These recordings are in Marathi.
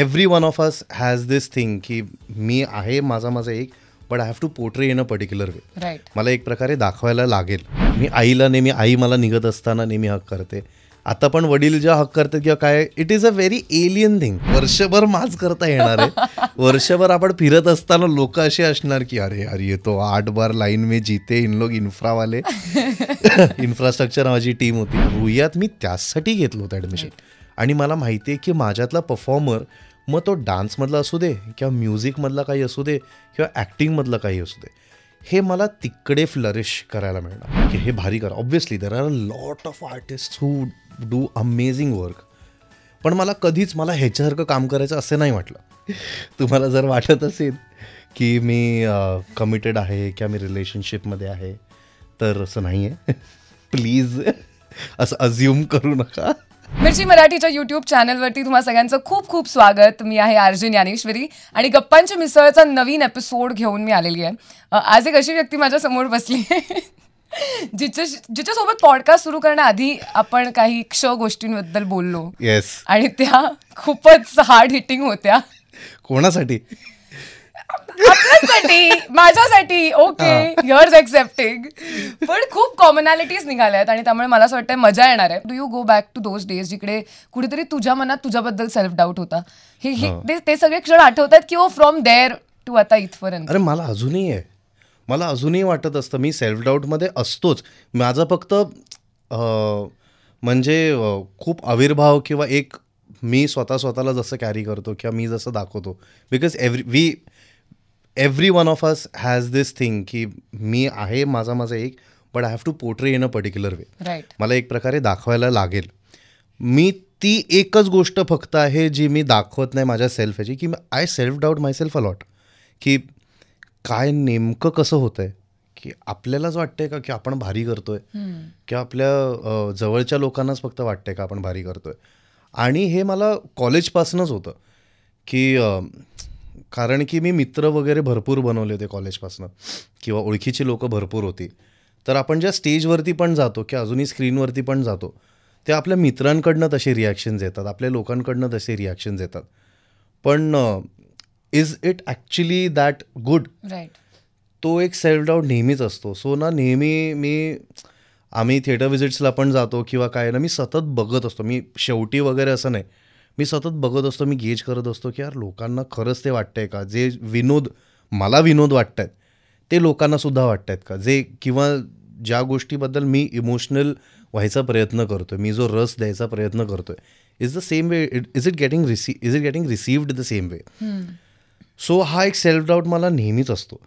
Every one of us has this thing की मी आहे माझा माझा एक but I have to portray in a particular way मला एक प्रकारे दाखवायला लागेल मी आईला नेहमी आई मला निघत असताना नेहमी हक करते आता पण वडील जेव्हा हक करतात किंवा काय it is a very alien thing वर्षभर माज करता येणार आहे वर्षभर आपण फिरत असताना लोक असे असणार की अरे अरे येतो आठ बार लाईन मी जिते इन लोक इन्फ्रावाले इन्फ्रास्ट्रक्चर माझी टीम होती रुयात मी त्यासाठी घेतलो होतं ॲडमिशन आणि मला माहिती आहे की माझ्यातला परफॉर्मर मग तो डान्समधला असू दे किंवा म्युझिकमधला काही असू दे किंवा ॲक्टिंगमधलं काही असू दे हे मला तिकडे फ्लरिश करायला मिळणार की हे भारी करा obviously there are a lot of artist who do amazing work पण मला कधीच मला ह्याच्यासारखं काम करायचं असं नाही वाटलं तुम्हाला जर वाटत असेल की मी कमिटेड आहे किंवा मी रिलेशनशिपमध्ये आहे तर असं नाही आहे प्लीज असं अज्युम करू नका मिरची मराठीच्या युट्यूब चॅनलवरती तुम्हा सगळ्यांचं खूप खूप स्वागत मी आहे आर्जी ज्ञानेश्वरी आणि गप्पांच्या मिसळचा नवीन एपिसोड घेऊन मी आलेली आहे आज एक अशी व्यक्ती माझ्या समोर बसली जिच्या जिच्यासोबत पॉडकास्ट सुरू करण्याआधी आपण काही क्ष गोष्टींबद्दल बोललो येस आणि त्या खूपच हार्ड हिटिंग होत्या कोणासाठी आपल्यासाठी माझ्यासाठी ओके युअर एक्सेप्टिंग पण खूप कॉमनॅलिटीज निघाल्यात आणि त्यामुळे मला असं वाटतं मजा येणार आहे do you go back to those days जिकडे कुठेतरी तुझ्या मनात तुझ्याबद्दल सेल्फ डाऊट होता हे हे ते सगळे क्षण आठवतात की ओ फ्रॉम देअर टू आता इथपर्यंत अरे मला अजूनही आहे मला अजूनही वाटत असतं मी सेल्फ डाऊटमध्ये असतोच माझा फक्त म्हणजे खूप आविर्भाव किंवा एक मी स्वतः स्वतःला जसं कॅरी करतो किंवा मी जसं दाखवतो because every we every one of us has this thing की मी आहे माझा माझा एक but I have to portray in a particular way मला एक प्रकारे दाखवायला लागेल मी ती एकच गोष्ट फक्त आहे जी मी दाखवत नाही माझ्या सेल्फ की I self doubt myself a lot की काय नेमकं कसं होतं आहे की आपल्यालाच वाटतंय का की आपण भारी करतोय किंवा आपल्या जवळच्या लोकांनाच फक्त वाटतंय का आपण भारी करतोय आणि हे मला कॉलेजपासूनच होतं की कारण की मी मित्र वगैरे भरपूर बनवले होते कॉलेजपासून किंवा ओळखीची लोकं भरपूर होती तर आपण ज्या स्टेजवरती पण जातो की अजूनही स्क्रीनवरती पण जातो ते आपल्या मित्रांकडनं तसे रिॲक्शन्स येतात आपल्या लोकांकडनं तसे रिॲक्शन्स येतात पण is it actually that good right तो एक सेल्फ डाऊट नेहमीच असतो सो ना नेहमी मी आम्ही थिएटर विजिट्सला पण जातो किंवा काय ना मी सतत बघत असतो मी शेवटी वगैरे असं नाही मी सतत बघत असतो मी गेज करत असतो की यार लोकांना खरंच ते वाटतंय का जे विनोद मला विनोद वाटत आहेत ते लोकांना सुद्धा वाटत आहेत का जे किंवा ज्या गोष्टीबद्दल मी इमोशनल व्हायचा प्रयत्न करतो मी जो रस द्यायचा प्रयत्न करतोय is the same way is it getting receive is it getting received the same way so हा एक सेल्फ डाऊट मला नेहमीच असतो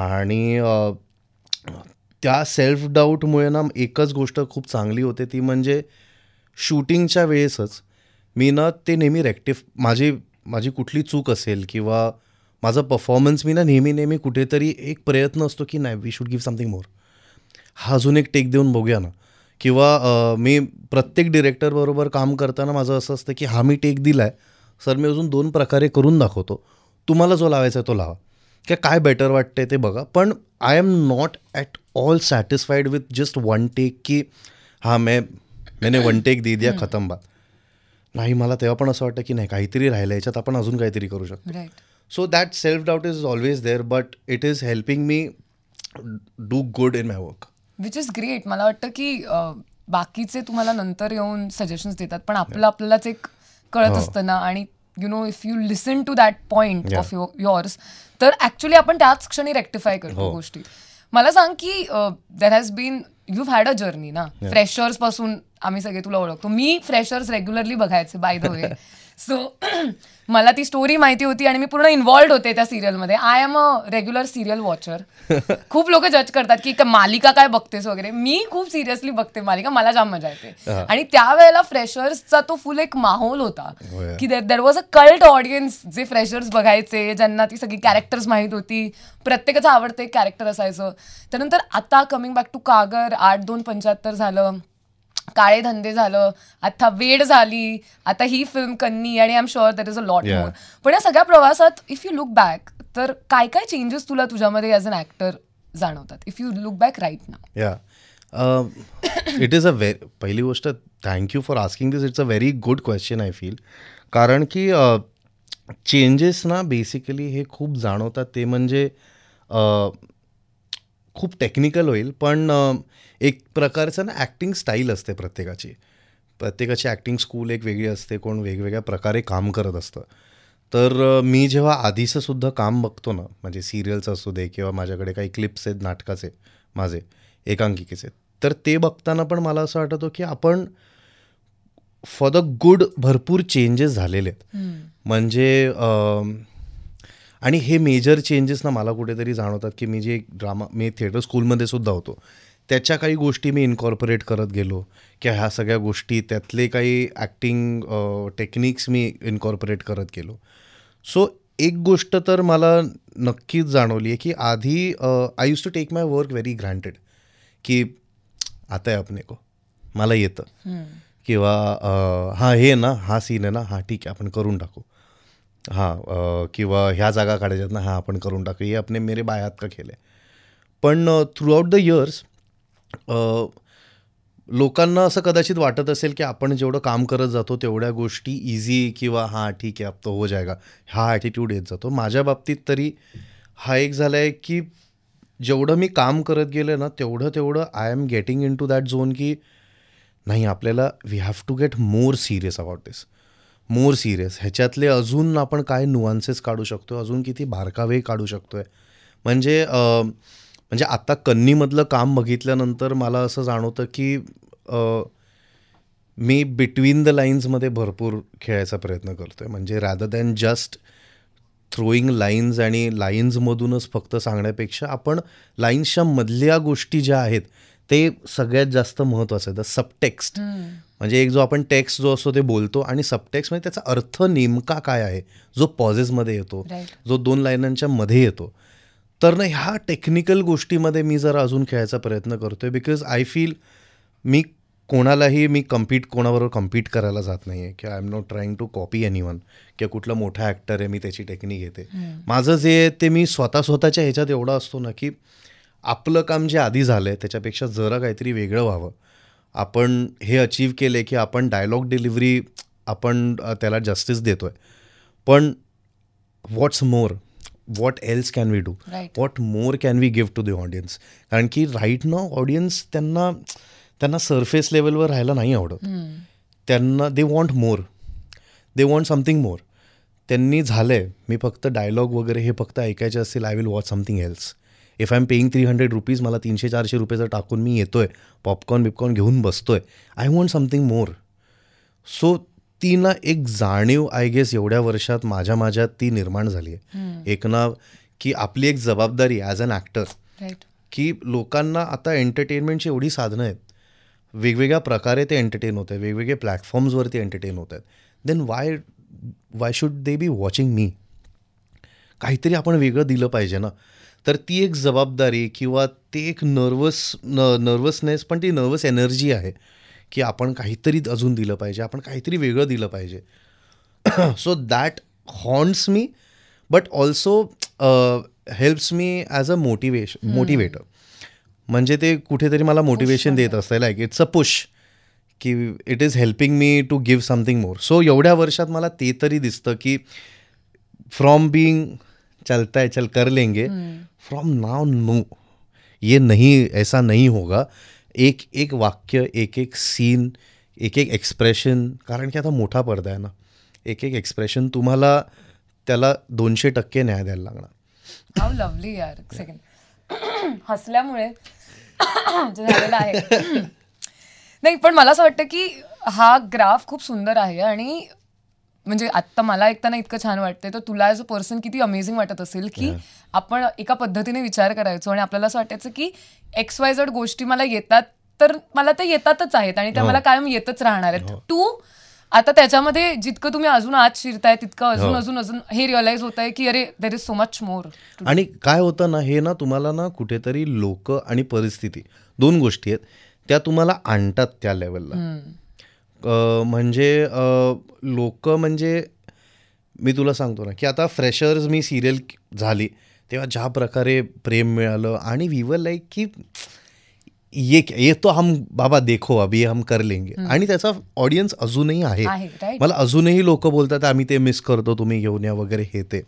आणि त्या सेल्फ डाऊटमुळे ना एकच गोष्ट खूप चांगली होते ती म्हणजे शूटिंगच्या वेळेसच मी ना ते नेहमी रेक्टिफ माझी माझी कुठली चूक असेल किंवा माझा परफॉर्मन्स मी ना नेहमी नेहमी कुठेतरी एक प्रयत्न असतो की नाही we should give something more हा अजून एक टेक देऊन बघूया ना किंवा मी प्रत्येक डिरेक्टरबरोबर काम करताना माझं असं असतं की हा मी टेक दिला आहे सर मी अजून दोन प्रकारे करून दाखवतो तुम्हाला जो लावायचा आहे तो लावा की काय बेटर वाटतं ते बघा पण I am not at all satisfied with just one take की हा मे मैंने वन टेक दे दिया खतम बात नाही मला तेव्हा पण असं वाटतं की नाही काहीतरी राहिलं याच्यात आपण अजून काहीतरी करू शकतो so that self doubt is always there but it is helping me do good in my work which is great मला वाटतं की बाकीचे तुम्हाला नंतर येऊन सजेशन्स देतात पण आपलं आपल्यालाच एक कळत हो. असतं ना आणि you know if you listen to that point of yours तर ऍक्च्युली आपण त्याच क्षणी रेक्टिफाय करतो हो. गोष्टी मला सांग की there has been you had a journey ना फ्रेशर्स पासून आम्ही सगळे तुला ओळखतो मी फ्रेशर्स रेग्युलरली बघायचे बाय द वे सो मला ती स्टोरी माहिती होती आणि मी पूर्ण इन्व्हॉल्ड होते त्या सिरियलमध्ये I am a regular serial watcher खूप लोक जज करतात की मालिका काय बघतेस वगैरे मी खूप सिरियसली बघते मालिका मला जाम मजा येते आणि त्यावेळेला फ्रेशर्सचा तो फुल एक माहोल होता हो, की there was a cult audience जे फ्रेशर्स बघायचे ज्यांना ती सगळी कॅरेक्टर्स माहीत होती प्रत्येकाचं आवडतं एक कॅरेक्टर असायचं त्यानंतर आता कमिंग बॅक टू कागर आठ दोन पंच्याहत्तर झालं काळे धंदे झालं आता वेड झाली आता ही फिल्म कन्नी आणि I am sure that is a lot more पण या सगळ्या प्रवासात इफ यू लुक बॅक तर काय काय चेंजेस तुला तुझ्यामध्ये ॲज अन ॲक्टर जाणवतात if you look back right ना या इट इज अ व्हेरी पहिली गोष्ट thank you for asking this it's a very good question I feel कारण की चेंजेस uh, ना बेसिकली हे खूप जाणवतात ते म्हणजे uh, खूप टेक्निकल होईल पण uh, एक प्रकारचं ना ॲक्टिंग स्टाईल असते प्रत्येकाची प्रत्येकाची ॲक्टिंग स्कूल एक वेगळी असते कोण वेगवेगळ्या प्रकारे काम करत असतं तर मी जेव्हा आधीचं सुद्धा काम बघतो ना म्हणजे सिरियल्स असू दे किंवा माझ्याकडे काही क्लिप्स आहेत नाटकाचे माझे एकांकिकेचे तर ते बघताना पण मला असं वाटतं की आपण फॉर द गुड भरपूर चेंजेस झालेले आहेत म्हणजे आणि हे मेजर चेंजेस ना मला कुठेतरी जाणवतात की मी जे ड्रामा मी थिएटर स्कूलमध्ये सुद्धा होतो त्याच्या काही गोष्टी मी इन्कॉर्पोरेट करत गेलो किंवा ह्या सगळ्या गोष्टी त्यातले काही ॲक्टिंग टेक्निक्स मी इनकॉर्पोरेट करत गेलो सो एक गोष्ट तर मला नक्कीच जाणवली आहे की आधी I use to take my work very granted की आता आहे आपने को मला येतं किंवा हां हे ना हा सीन आहे ना हां ठीक आहे आपण करून टाकू हां किंवा ह्या जागा काढायच्यात ना हा आपण करून टाकू हे आपण मेरे बायात का खेळ आहे पण थ्रूआउट द इयर्स लोकांना असं कदाचित वाटत असेल की आपण जेवढं काम करत जातो तेवढ्या गोष्टी इझी किंवा हां ठीक आहे आप तो हो जायगा हा ॲटिट्यूड येत जातो माझ्या बाबतीत तरी हा एक झाला आहे की जेवढं मी काम करत गेले ना तेवढं तेवढं I am getting into that zone की नाही आपल्याला we have to get more serious about this more serious ह्याच्यातले अजून आपण काय नुआन्सेस काढू शकतो अजून किती बारकावे काढू शकतो आहे म्हणजे म्हणजे आत्ता कन्नीमधलं काम बघितल्यानंतर मला असं जाणवतं की मी बिटवीन द लाईन्समध्ये भरपूर खेळायचा प्रयत्न करतो आहे म्हणजे rather than just throwing lines आणि लाईन्समधूनच फक्त सांगण्यापेक्षा आपण लाईन्सच्या मधल्या गोष्टी ज्या आहेत ते सगळ्यात जास्त महत्त्वाचं आहे द सबटेक्स्ट म्हणजे एक जो आपण टेक्स्ट जो असतो ते बोलतो आणि सबटेक्स्ट म्हणजे त्याचा अर्थ नेमका काय आहे जो पॉझेसमध्ये येतो जो दोन लाईनांच्या मध्ये येतो तर ना ह्या टेक्निकल गोष्टीमध्ये मी जरा अजून खेळायचा प्रयत्न करतो आहे बिकॉज आय फील मी कोणालाही मी कम्पीट कोणाबरोबर कम्पीट करायला जात नाही आहे किंवा I am not trying to copy anyone किंवा कुठला मोठा ॲक्टर आहे मी त्याची टेक्निक घेते माझं जे आहे ते मी स्वतः स्वतःच्या ह्याच्यात एवढा असतो ना की आपलं काम जे आधी झालं आहे त्याच्यापेक्षा जरा काहीतरी वेगळं व्हावं आपण हे अचीव केले की आपण डायलॉग डिलिव्हरी आपण त्याला जस्टिस देतो आहे पण what's more what else can we do what more can we give to the audience कारण की राईट नो ऑडियन्स त्यांना त्यांना सरफेस लेवलवर राहायला नाही आवडत त्यांना they want more they want something more त्यांनी झालं आहे मी फक्त डायलॉग वगैरे हे फक्त ऐकायचे असतील I will watch something else if I am paying three hundred rupees मला तीनशे चारशे रुपये जर टाकून मी येतो आहे पॉपकॉर्न बिपकॉर्न घेऊन बसतोय I want something more so ती ना एक जाणीव आय गेस एवढ्या वर्षात माझ्या माझ्यात ती निर्माण झाली आहे एक ना की आपली एक जबाबदारी ॲज अन ॲक्टर की लोकांना आता एंटरटेनमेंटची एवढी साधनं आहेत वेगवेगळ्या प्रकारे ते एंटरटेन होत आहेत वेगवेगळे प्लॅटफॉर्म्सवरती एंटरटेन होत आहेत then why why should they be watching me काहीतरी आपण वेगळं दिलं पाहिजे ना तर ती एक जबाबदारी किंवा ते एक नर्वस न नर्वसनेस पण ती नर्वस एनर्जी आहे की आपण काहीतरी अजून दिलं पाहिजे आपण काहीतरी वेगळं दिलं पाहिजे so that haunts me but also helps me as a motivation motivator म्हणजे ते कुठेतरी मला मोटिवेशन देत असतं लाईक इट्स अ पुश की it is helping me to give something more so एवढ्या वर्षात मला ते तरी दिसतं की फ्रॉम बीइंग चलता चल कर लेंगे फ्रॉम नाव नो ये नहीं ऐसा नहीं होगा एक एक वाक्य एक एक सीन एक एक एक्सप्रेशन कारण की आता मोठा पडदा आहे ना एक एक एक्सप्रेशन तुम्हाला त्याला दोनशे टक्के न्याय द्यायला लागणार हाव लवली यार सेकंड हसल्यामुळे आहे नाही पण मला असं वाटतं की हा ग्राफ खूप सुंदर आहे आणि म्हणजे आत्ता मला ऐकताना इतकं छान वाटतंय तर तुला ॲज अ पर्सन किती अमेझिंग वाटत असेल की आपण एका पद्धतीने विचार करायचो आणि आपल्याला असं वाटायचं की एक्स वाय झड गोष्टी मला येतात तर मला ते येतातच आहेत आणि त्या हो. मला कायम येतच राहणार आहेत टू हो. आता त्याच्यामध्ये जितकं तुम्ही अजून आत शिरताय तितकं हो. अजून अजून अजून हे रिअलाइज होत आहे की अरे there is so much more आणि काय होतं ना हे ना तुम्हाला ना कुठेतरी लोक आणि परिस्थिती दोन गोष्टी आहेत त्या तुम्हाला आणतात त्या लेवलला म्हणजे लोक म्हणजे मी तुला सांगतो ना की आता फ्रेशर्स मी सिरियल झाली तेव्हा ज्या प्रकारे प्रेम मिळालं आणि वी वर लाईक की ये ये तो हम बाबा देखो अभी हम कर लेंगे आणि त्याचा ऑडियन्स अजूनही आहे मला अजूनही लोक बोलतात आम्ही ते मिस करतो तुम्ही घेऊन या वगैरे हे ते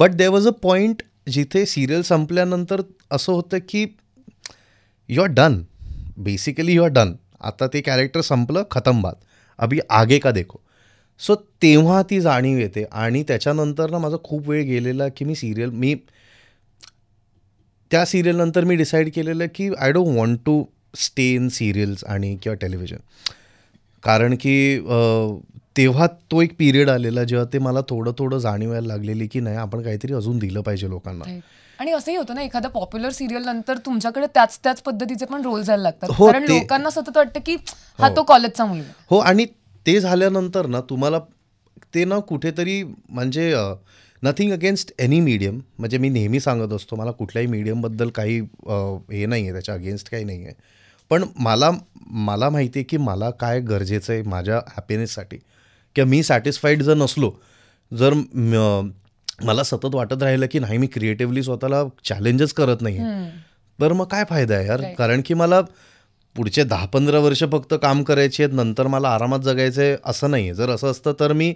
but there was a point जिथे सिरियल संपल्यानंतर असं होतं की you are done basically you are done आता ते कॅरेक्टर संपलं खतम बात अभी आगे का देखो सो तेव्हा ती जाणीव येते आणि त्याच्यानंतर ना माझा खूप वेळ गेलेला की मी सिरियल मी त्या सिरियलनंतर मी डिसाईड केलेलं की I don't want to stay in serials आणि किंवा टेलिव्हिजन कारण की तेव्हा तो एक पिरियड आलेला जेव्हा ते मला थोडं थोडं जाणीव यायला लागलेली की नाही आपण काहीतरी अजून दिलं पाहिजे लोकांना आणि असंही होतं ना एखादा पॉप्युलर सिरियल नंतर तुमच्याकडे त्याच त्याच पद्धतीचे पण रोल जायला लागतात हो, कारण लोकांना सतत वाटतं की हा हो. तो कॉलेजचा मुलगा हो आणि ते झाल्यानंतर ना तुम्हाला ते ना कुठेतरी म्हणजे नथिंग अगेन्स्ट एनी मीडियम म्हणजे मी नेहमी सांगत असतो मला कुठल्याही मीडियमबद्दल काही हे नाही आहे त्याच्या अगेन्स्ट काही नाही आहे पण मला मला माहिती आहे की मला काय गरजेचं आहे माझ्या हॅपीनेससाठी किंवा मी सॅटिस्फाईड जर नसलो जर मला सतत वाटत राहिलं की नाही मी क्रिएटिव्हली स्वतःला चॅलेंजेस करत नाही तर मग काय फायदा आहे यार कारण की मला पुढचे दहा पंधरा वर्ष फक्त काम करायची आहेत नंतर मला आरामात जगायचं आहे असं नाही आहे जर असं असतं तर मी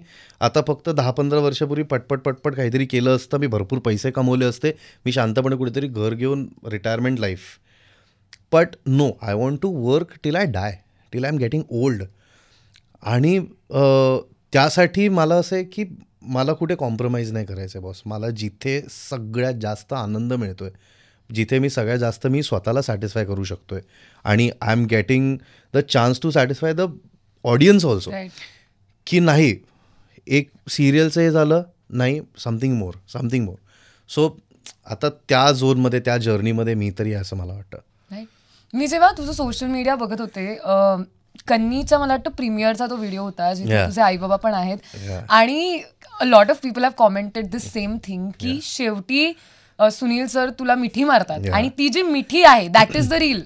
आता फक्त दहा पंधरा वर्षापूर्वी पटपट पटपट काहीतरी केलं असतं मी भरपूर पैसे कमवले असते मी शांतपणे कुठेतरी घर घेऊन retirement life but no I want to work till I die till I am getting old आणि त्यासाठी मला असं आहे की मला कुठे कॉम्प्रोमाइज नाही करायचं बॉस मला जिथे सगळ्यात जास्त आनंद मिळतोय जिथे मी सगळ्यात जास्त मी स्वतःला सॅटिस्फाय करू शकतोय आणि I am getting the chance to satisfy the audience also की नाही एक सिरियलचं हे झालं नाही something more something more so आता त्या झोनमध्ये त्या जर्नीमध्ये मी तरी असं मला वाटतं मी जेव्हा तुझं सोशल मीडिया बघत होते कन्नीचा मला वाटतं प्रीमियरचा तो व्हिडिओ होता जिथे तुझे आई बाबा पण आहेत आणि a lot of people have commented the same thing की शेवटी सुनील सर तुला मिठी मारतात आणि ती जी मिठी आहे दॅट इज द रील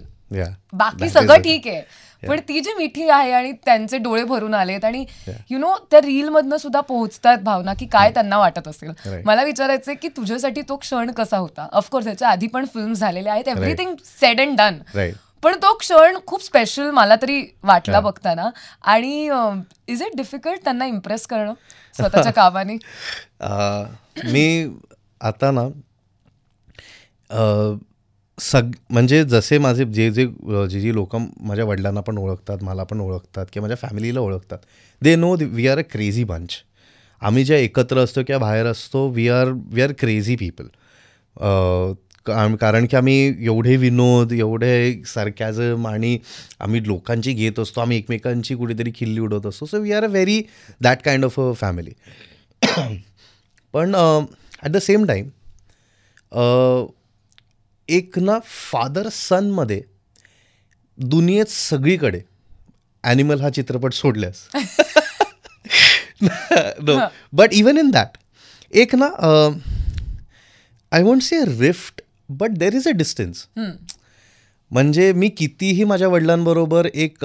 बाकी सगळं ठीक आहे पण ती जी मिठी आहे आणि त्यांचे डोळे भरून आलेत आणि यु नो त्या रील मधनं सुद्धा पोहोचतात भावना की काय त्यांना वाटत असेल मला विचारायचंय की तुझ्यासाठी तो क्षण कसा होता ऑफकोर्स याच्या आधी पण फिल्म झालेले आहेत एव्हरीथिंग सेड अँड डन पण तो क्षण खूप स्पेशल मला तरी वाटला बघताना आणि इज इट डिफिकल्ट त्यांना इम्प्रेस करणं स्वतःच्या कामाने मी आता ना सग म्हणजे जसे माझे जे जे जे जी लोक माझ्या वडिलांना पण ओळखतात मला पण ओळखतात किंवा माझ्या फॅमिलीला ओळखतात they know we are a crazy bunch आम्ही ज्या एकत्र असतो किंवा बाहेर असतो we are we are crazy people कारण की आम्ही एवढे विनोद एवढे सरकॅझम माणी आम्ही लोकांची घेत असतो आम्ही एकमेकांची कुठेतरी खिल्ली उडवत असतो so we are a very that kind of a family पण ॲट द सेम टाईम एक ना फादर सनमध्ये दुनियेत सगळीकडे ॲनिमल हा चित्रपट सोडल्यास बट इवन इन दॅट एक ना I want see a rift but there is a distance म्हणजे मी कितीही माझ्या वडिलांबरोबर एक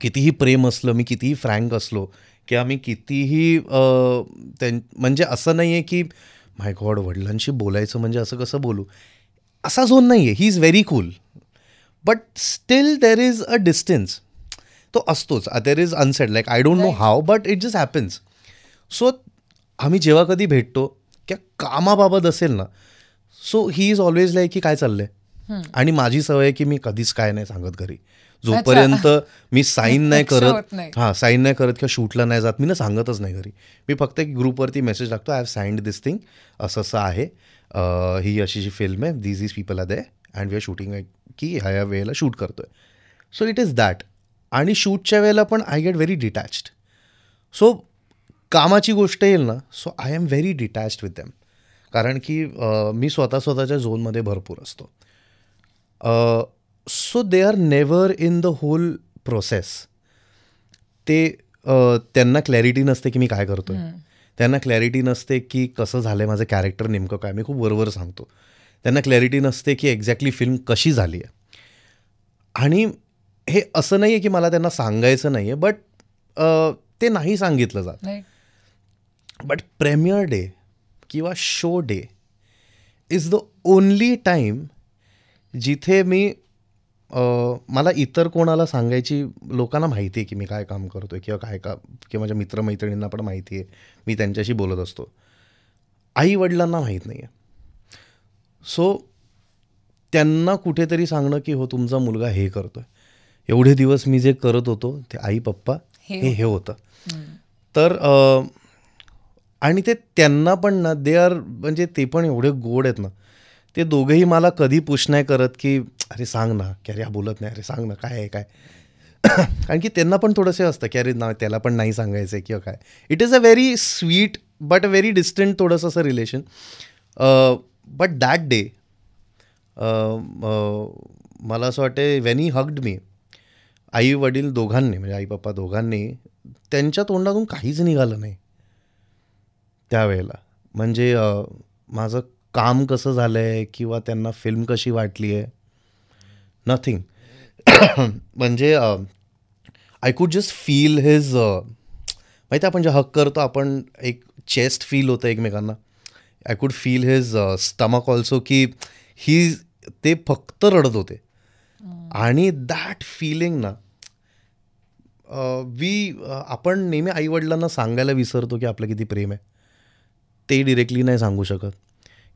कितीही प्रेम असलं मी कितीही फ्रँक असलो किंवा मी कितीही त्यां म्हणजे असं नाही आहे की माय गॉड वडिलांशी बोलायचं म्हणजे असं कसं बोलू असा झोन नाही आहे he is very cool but still there is a distance तो असतोच there is unsaid like I don't know how but it just happens so आम्ही जेव्हा कधी भेटतो किंवा कामाबाबत असेल ना so he is always like की काय चाललंय आणि माझी सवय आहे की मी कधीच काय नाही सांगत घरी जोपर्यंत मी साईन नाही करत हां साईन नाही करत किंवा शूटला नाही जात मी ना सांगतच नाही घरी मी फक्त एक ग्रुपवरती मेसेज टाकतो I have signed this thing असं असं आहे ही अशी जी फिल्म आहे these is people are there and we are shooting की ह्या या वेळेला शूट करतोय सो इट इज दॅट आणि शूटच्या वेळेला पण I get very detached so कामाची गोष्ट येईल ना so I am very detached with them कारण की मी स्वतः स्वतःच्या झोनमध्ये भरपूर असतो so they are never in the whole process ते त्यांना क्लॅरिटी नसते की मी काय करतोय त्यांना क्लॅरिटी नसते की कसं झालं आहे माझं कॅरेक्टर नेमकं काय मी खूप वरवर सांगतो त्यांना क्लॅरिटी नसते की एक्झॅक्टली फिल्म कशी झाली आहे आणि हे असं नाही आहे की मला त्यांना सांगायचं नाही आहे बट ते नाही सांगितलं जात बट प्रेमियर डे किंवा show day is the only time जिथे मी मला इतर कोणाला सांगायची लोकांना माहिती आहे की मी काय काम करतो आहे किंवा काय का किंवा माझ्या मित्रमैत्रिणींना पण माहिती आहे मी त्यांच्याशी बोलत असतो आई वडिलांना माहीत नाही आहे सो त्यांना कुठेतरी सांगणं की हो तुमचा मुलगा हे करतो एवढे दिवस मी जे करत होतो ते आई पप्पा हे हे होतं तर आणि ते त्यांना पण ना दे आर म्हणजे ते पण एवढे गोड आहेत ना ते दोघंही मला कधी पुश नाही करत की अरे सांग ना की अरे बोलत नाही अरे सांग ना काय आहे काय कारण की त्यांना पण थोडंसं असतं की अरे ना त्याला पण नाही सांगायचं आहे किंवा काय it is a very sweet but a very distant थोडंसं असं रिलेशन बट दॅट डे मला असं वाटते वेन ही हग्ड मी आई वडील दोघांनी म्हणजे आई पप्पा दोघांनी त्यांच्या तोंडातून काहीच निघालं नाही त्यावेळेला म्हणजे माझं काम कसं झालं आहे किंवा त्यांना फिल्म कशी वाटली आहे नथिंग म्हणजे आय कुड जस्ट फील हिज माहिती आपण जे हक करतो आपण एक चेस्ट फील होतं एकमेकांना I could feel his stomach also की ही ते फक्त रडत होते आणि दॅट फिलिंग ना वी आपण नेहमी आईवडिलांना सांगायला विसरतो की आपलं किती प्रेम आहे ते डिरेक्टली नाही सांगू शकत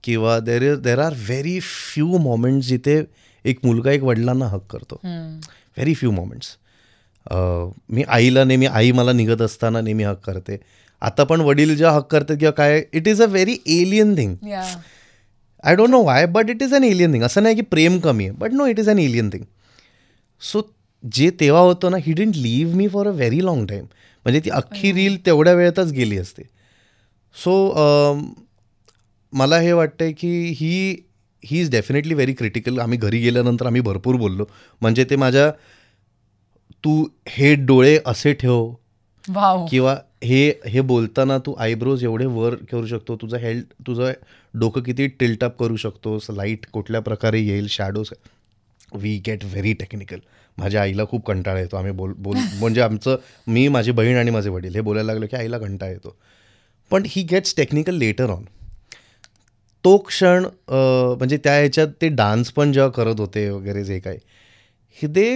किंवा there is there are very few moments जिथे एक मुलगा एक वडिलांना हक करतो व्हेरी फ्यू मोमेंट्स मी आईला नेहमी आई मला निघत असताना नेहमी हक करते आता पण वडील जेव्हा हक करतात किंवा काय it is a very alien thing I don't know why but it is an alien thing असं नाही की प्रेम कमी आहे but no it is an alien thing so जे तेव्हा होतं ना he didn't leave me for a very long time म्हणजे ती अख्खी रील तेवढ्या वेळेतच गेली असते सो um, मला हे वाटतंय की he he is definitely very critical आम्ही घरी गेल्यानंतर आम्ही भरपूर बोललो म्हणजे ते माझ्या तू हे डोळे असे ठेव किंवा हे हे बोलताना तू आयब्रोज एवढे वर करू शकतो तुझं हेल्ड तुझं डोकं किती टिल्टअप करू शकतोस लाईट कुठल्या प्रकारे येईल shadows we get very technical माझ्या आईला खूप कंटाळा येतो आम्ही बोल बोल म्हणजे आमचं मी माझी बहीण आणि माझे वडील हे बोलायला लागलो की आईला कंटाळा येतो पण he gets technical later on तो क्षण म्हणजे त्या ह्याच्यात ते डान्स पण जेव्हा करत होते वगैरे जे काय हे they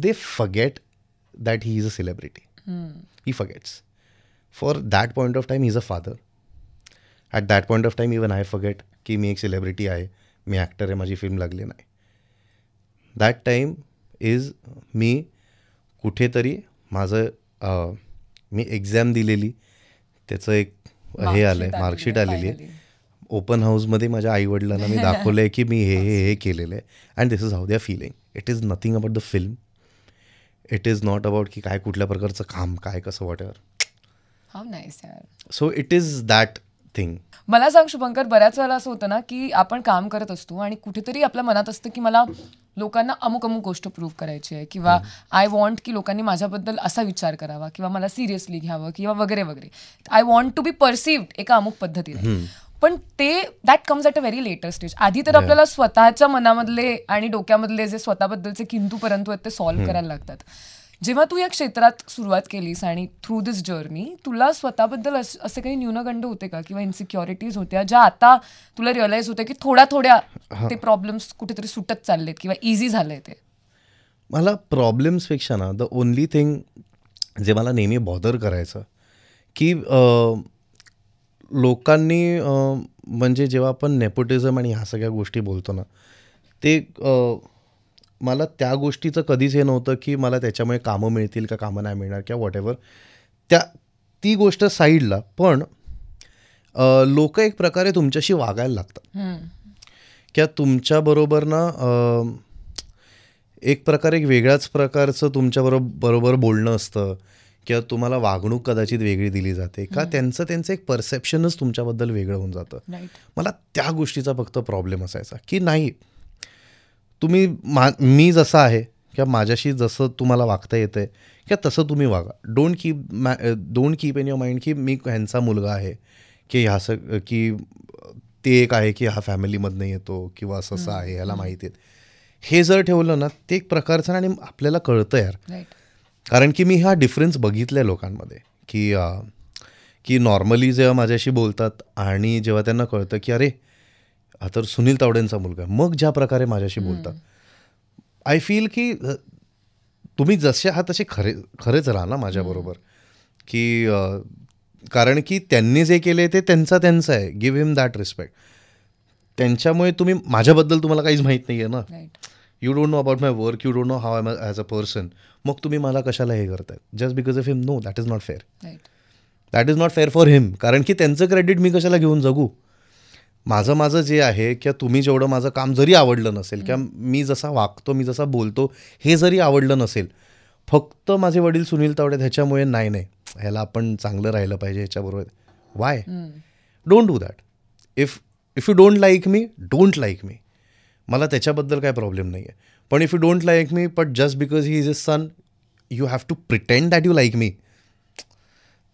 they forget that he is a celebrity he forgets for that point of time is a father at that point of time even I forget की मी एक सेलिब्रिटी आहे मी ॲक्टर आहे माझी फिल्म लागली नाही दॅट टाईम इज मी कुठेतरी माझं मी एक्झॅम दिलेली त्याचं एक हे आलंय मार्कशीट आलेली आहे ओपन हाऊसमध्ये माझ्या आईवडिलांना मी दाखवलं आहे की मी हे हे हे केलेलं आहे and this is how they feeling it is nothing about the film it is not about की काय कुठल्या प्रकारचं काम काय कसं whatever so it is that thing मला सांग शुभंकर बऱ्याच वेळेला असं होतं ना की आपण काम करत असतो आणि कुठेतरी आपल्या मनात असतं की मला लोकांना अमुक अमुक गोष्ट प्रूव्ह करायची आहे किंवा आय वॉन्ट की लोकांनी माझ्याबद्दल असा विचार करावा किंवा मला सिरियसली घ्यावं किंवा वगैरे वगैरे I want to be perceived एका अमुक पद्धतीने पण ते that comes at a very later stage आधी तर आपल्याला स्वतःच्या मनामधले आणि डोक्यामधले जे स्वतःबद्दलचे किंतू परंतु आहेत ते सॉल्व्ह करायला लागतात जेव्हा तू या क्षेत्रात सुरुवात केलीस आणि थ्रू दिस जर्नी तुला स्वतःबद्दल असे काही न्यूनगंड होते का किंवा इन्सिक्युरिटीज होत्या ज्या आता तुला रिअलाइज होत्या की थोड्या थोड्या ते प्रॉब्लेम्स कुठेतरी सुटत चाललेत किंवा इझी झाले ते मला प्रॉब्लेम्सपेक्षा ना द ओनली थिंग जे मला नेहमी बॉदर करायचं की लोकांनी म्हणजे जेव्हा आपण नेपोटिझम आणि ह्या सगळ्या गोष्टी बोलतो ना ते मला त्या गोष्टीचं कधीच हे नव्हतं की मला त्याच्यामुळे कामं मिळतील का कामं नाही मिळणार किंवा वॉटेवर त्या ती गोष्ट साईडला पण लोक एक प्रकारे तुमच्याशी वागायला लागतात किंवा तुमच्याबरोबर ना एक प्रकारे एक वेगळ्याच प्रकारचं तुमच्याबरोबर बरोबर बोलणं असतं किंवा तुम्हाला वागणूक कदाचित वेगळी दिली जाते का त्यांचं त्यांचं एक परसेप्शनच तुमच्याबद्दल वेगळं होऊन जातं मला त्या गोष्टीचा फक्त प्रॉब्लेम असायचा की नाही तुम्ही मा मी जसं आहे किंवा माझ्याशी जसं तुम्हाला वागता येतं आहे किंवा तसं तुम्ही वागा डोंट कीप मॅ don't keep in your mind की मी ह्यांचा मुलगा आहे की ह्या स की ते एक आहे की हा फॅमिलीमधनं येतो किंवा असं असं आहे ह्याला माहिती आहे हे जर ठेवलं ना ते एक प्रकारचं आणि आपल्याला कळतं यार कारण की मी हा डिफरन्स बघितलाय लोकांमध्ये की की नॉर्मली जेव्हा माझ्याशी बोलतात आणि जेव्हा त्यांना कळतं की अरे हा तर सुनील तावडेंचा मुलगा मग ज्या प्रकारे माझ्याशी बोलता आय फील की तुम्ही जसे आहात तसे खरे खरेच राहा ना माझ्याबरोबर की कारण की त्यांनी जे केले ते त्यांचा त्यांचा आहे गिव्ह हिम दॅट रिस्पेक्ट त्यांच्यामुळे तुम्ही माझ्याबद्दल तुम्हाला काहीच माहीत नाही आहे ना you don't know about my work you don't know how I as a person मग तुम्ही मला कशाला हे करताय just because of him no that is not fair that is not fair for him कारण की त्यांचं क्रेडिट मी कशाला घेऊन जगू माझं माझं जे आहे किंवा तुम्ही जेवढं माझं काम जरी आवडलं नसेल किंवा मी जसा वागतो मी जसा बोलतो हे जरी आवडलं नसेल फक्त माझे वडील सुनील तावडे ह्याच्यामुळे नाही नाही ह्याला आपण चांगलं राहिलं पाहिजे ह्याच्याबरोबर why don't do that if if you don't like me don't like me मला त्याच्याबद्दल काय प्रॉब्लेम नाही आहे पण if you don't like me but just because he is a son you have to pretend that you like me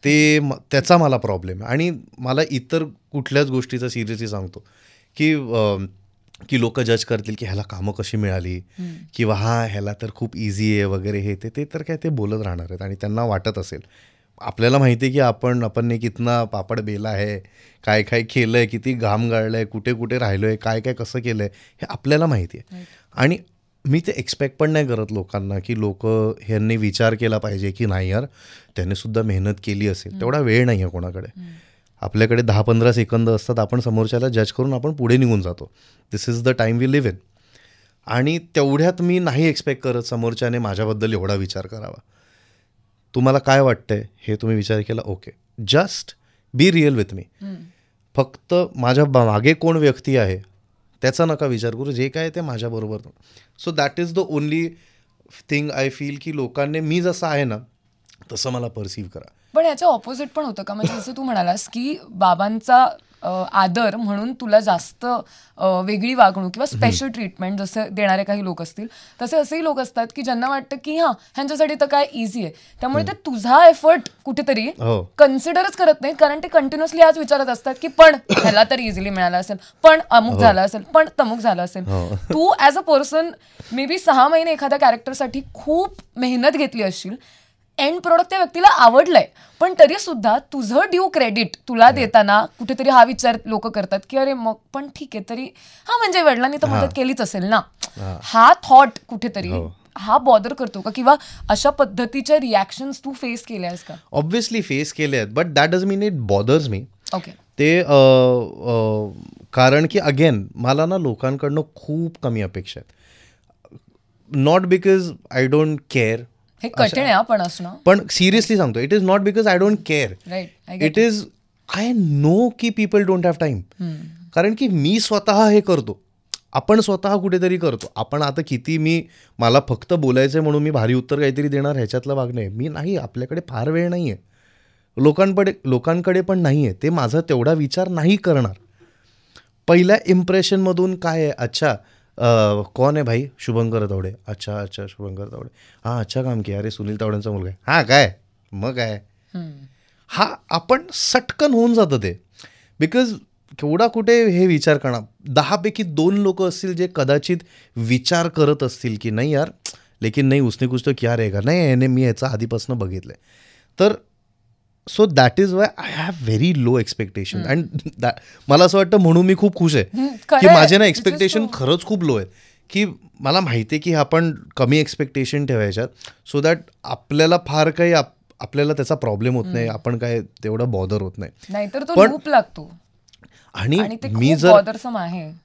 ते म त्याचा मला प्रॉब्लेम आहे आणि मला इतर कुठल्याच गोष्टीचा सिरियसली सांगतो की की लोक जज करतील की ह्याला कामं कशी मिळाली किंवा हा ह्याला तर खूप इझी आहे वगैरे हे ते ते तर काय ते बोलत राहणार आहेत आणि त्यांना वाटत असेल आपल्याला माहिती आहे की आपण आपण ने कितना पापड बेला आहे काय काय केलं आहे किती घाम गाळलं आहे कुठे कुठे राहिलो आहे काय काय कसं केलं आहे हे आपल्याला माहिती आहे आणि मी ते एक्सपेक्ट पण नाही करत लोकांना की लोक ह्यांनी विचार केला पाहिजे की नाही यार त्याने सुद्धा मेहनत केली असेल तेवढा वेळ नाही आहे कोणाकडे आपल्याकडे दहा पंधरा सेकंद असतात आपण समोरच्याला जज करून आपण पुढे निघून जातो this is the time we live in आणि तेवढ्यात मी नाही एक्सपेक्ट करत समोरच्याने माझ्याबद्दल एवढा विचार करावा तुम्हाला काय वाटतंय हे तुम्ही विचार केला okay just be real with me फक्त माझ्या मागे कोण व्यक्ती आहे त्याचा नका विचार करू जे काय ते माझ्याबरोबर so that is the only thing I feel की लोकांनी मी जसं आहे ना तसं मला परसिव्ह करा पण याच्या ऑपोजिट पण होतं का म्हणजे जसं तू म्हणालास की बाबांचा आदर म्हणून तुला जास्त वेगळी वागणूक किंवा स्पेशल ट्रीटमेंट जसं देणारे काही लोक असतील तसे असेही लोक असतात की ज्यांना वाटतं की हां ह्यांच्यासाठी तर काय इझी आहे त्यामुळे ते तुझा एफर्ट कुठेतरी कन्सिडरच हो. करत नाहीत कारण ते कंटिन्युअसली आज विचारत असतात की पण ह्याला तर इझिली मिळालं असेल पण अमुक हो. झालं असेल पण तमुक झालं असेल हो. तू as a person may be सहा महिने एखाद्या कॅरेक्टरसाठी खूप मेहनत घेतली असशील एंड प्रोडक्ट त्या व्यक्तीला आवडलंय पण तरी सुद्धा तुझं ड्यू क्रेडिट तुला देताना कुठेतरी हा विचार लोक करतात की अरे मग पण ठीक आहे तरी हा म्हणजे वडिलांनी तर मदत केलीच असेल ना हा थॉट कुठेतरी हो. हा बॉदर करतो का किंवा अशा पद्धतीच्या रिॲक्शन्स तू फेस आहेस का ऑब्व्हियसली फेस केले आहेत but that does mean it bothers me okay ते कारण की अगेन मला ना लोकांकडनं खूप कमी अपेक्षा आहेत not because I don't care हे कठीण आहे पण असणं पण सिरियसली सांगतो it is not because I don't care it is I know की पीपल डोंट हॅव टाइम कारण की मी स्वतः हे करतो आपण स्वतः कुठेतरी करतो आपण आता किती मी मला फक्त बोलायचं आहे म्हणून मी भारी उत्तर काहीतरी देणार ह्याच्यातला भाग नाही मी नाही आपल्याकडे फार वेळ नाही आहे लोकांकडे लोकांकडे पण नाही आहे ते माझा तेवढा विचार नाही करणार पहिल्या इम्प्रेशनमधून काय आहे अच्छा कोण है भाई शुभंकर तावडे अच्छा अच्छा शुभंकर तावडे हा अच्छा काम किया अरे सुनील तावड्यांचा मुलगा हा काय मग काय हा आपण सटकन होऊन जातं ते बिकॉज केवढा कुठे हे विचार करणार दहापैकी दोन लोक असतील जे कदाचित विचार करत असतील की नाही यार लेकिन नाही उसने कुछ तो क्या रहेगा नाही याने मी याचा आधीपासून बघितलं तर so that is why I have very low expectation and मला असं वाटतं म्हणून मी खूप खुश आहे की माझे ना एक्सपेक्टेशन म्हणजे खरंच खूप लो आहे की मला माहिती आहे की आपण कमी एक्सपेक्टेशन ठेवायच्यात सो दॅट आपल्याला फार काही आपल्याला त्याचा प्रॉब्लेम होत नाही आपण काय तेवढं बॉदर होत नाही पण लागतो आणि मी जर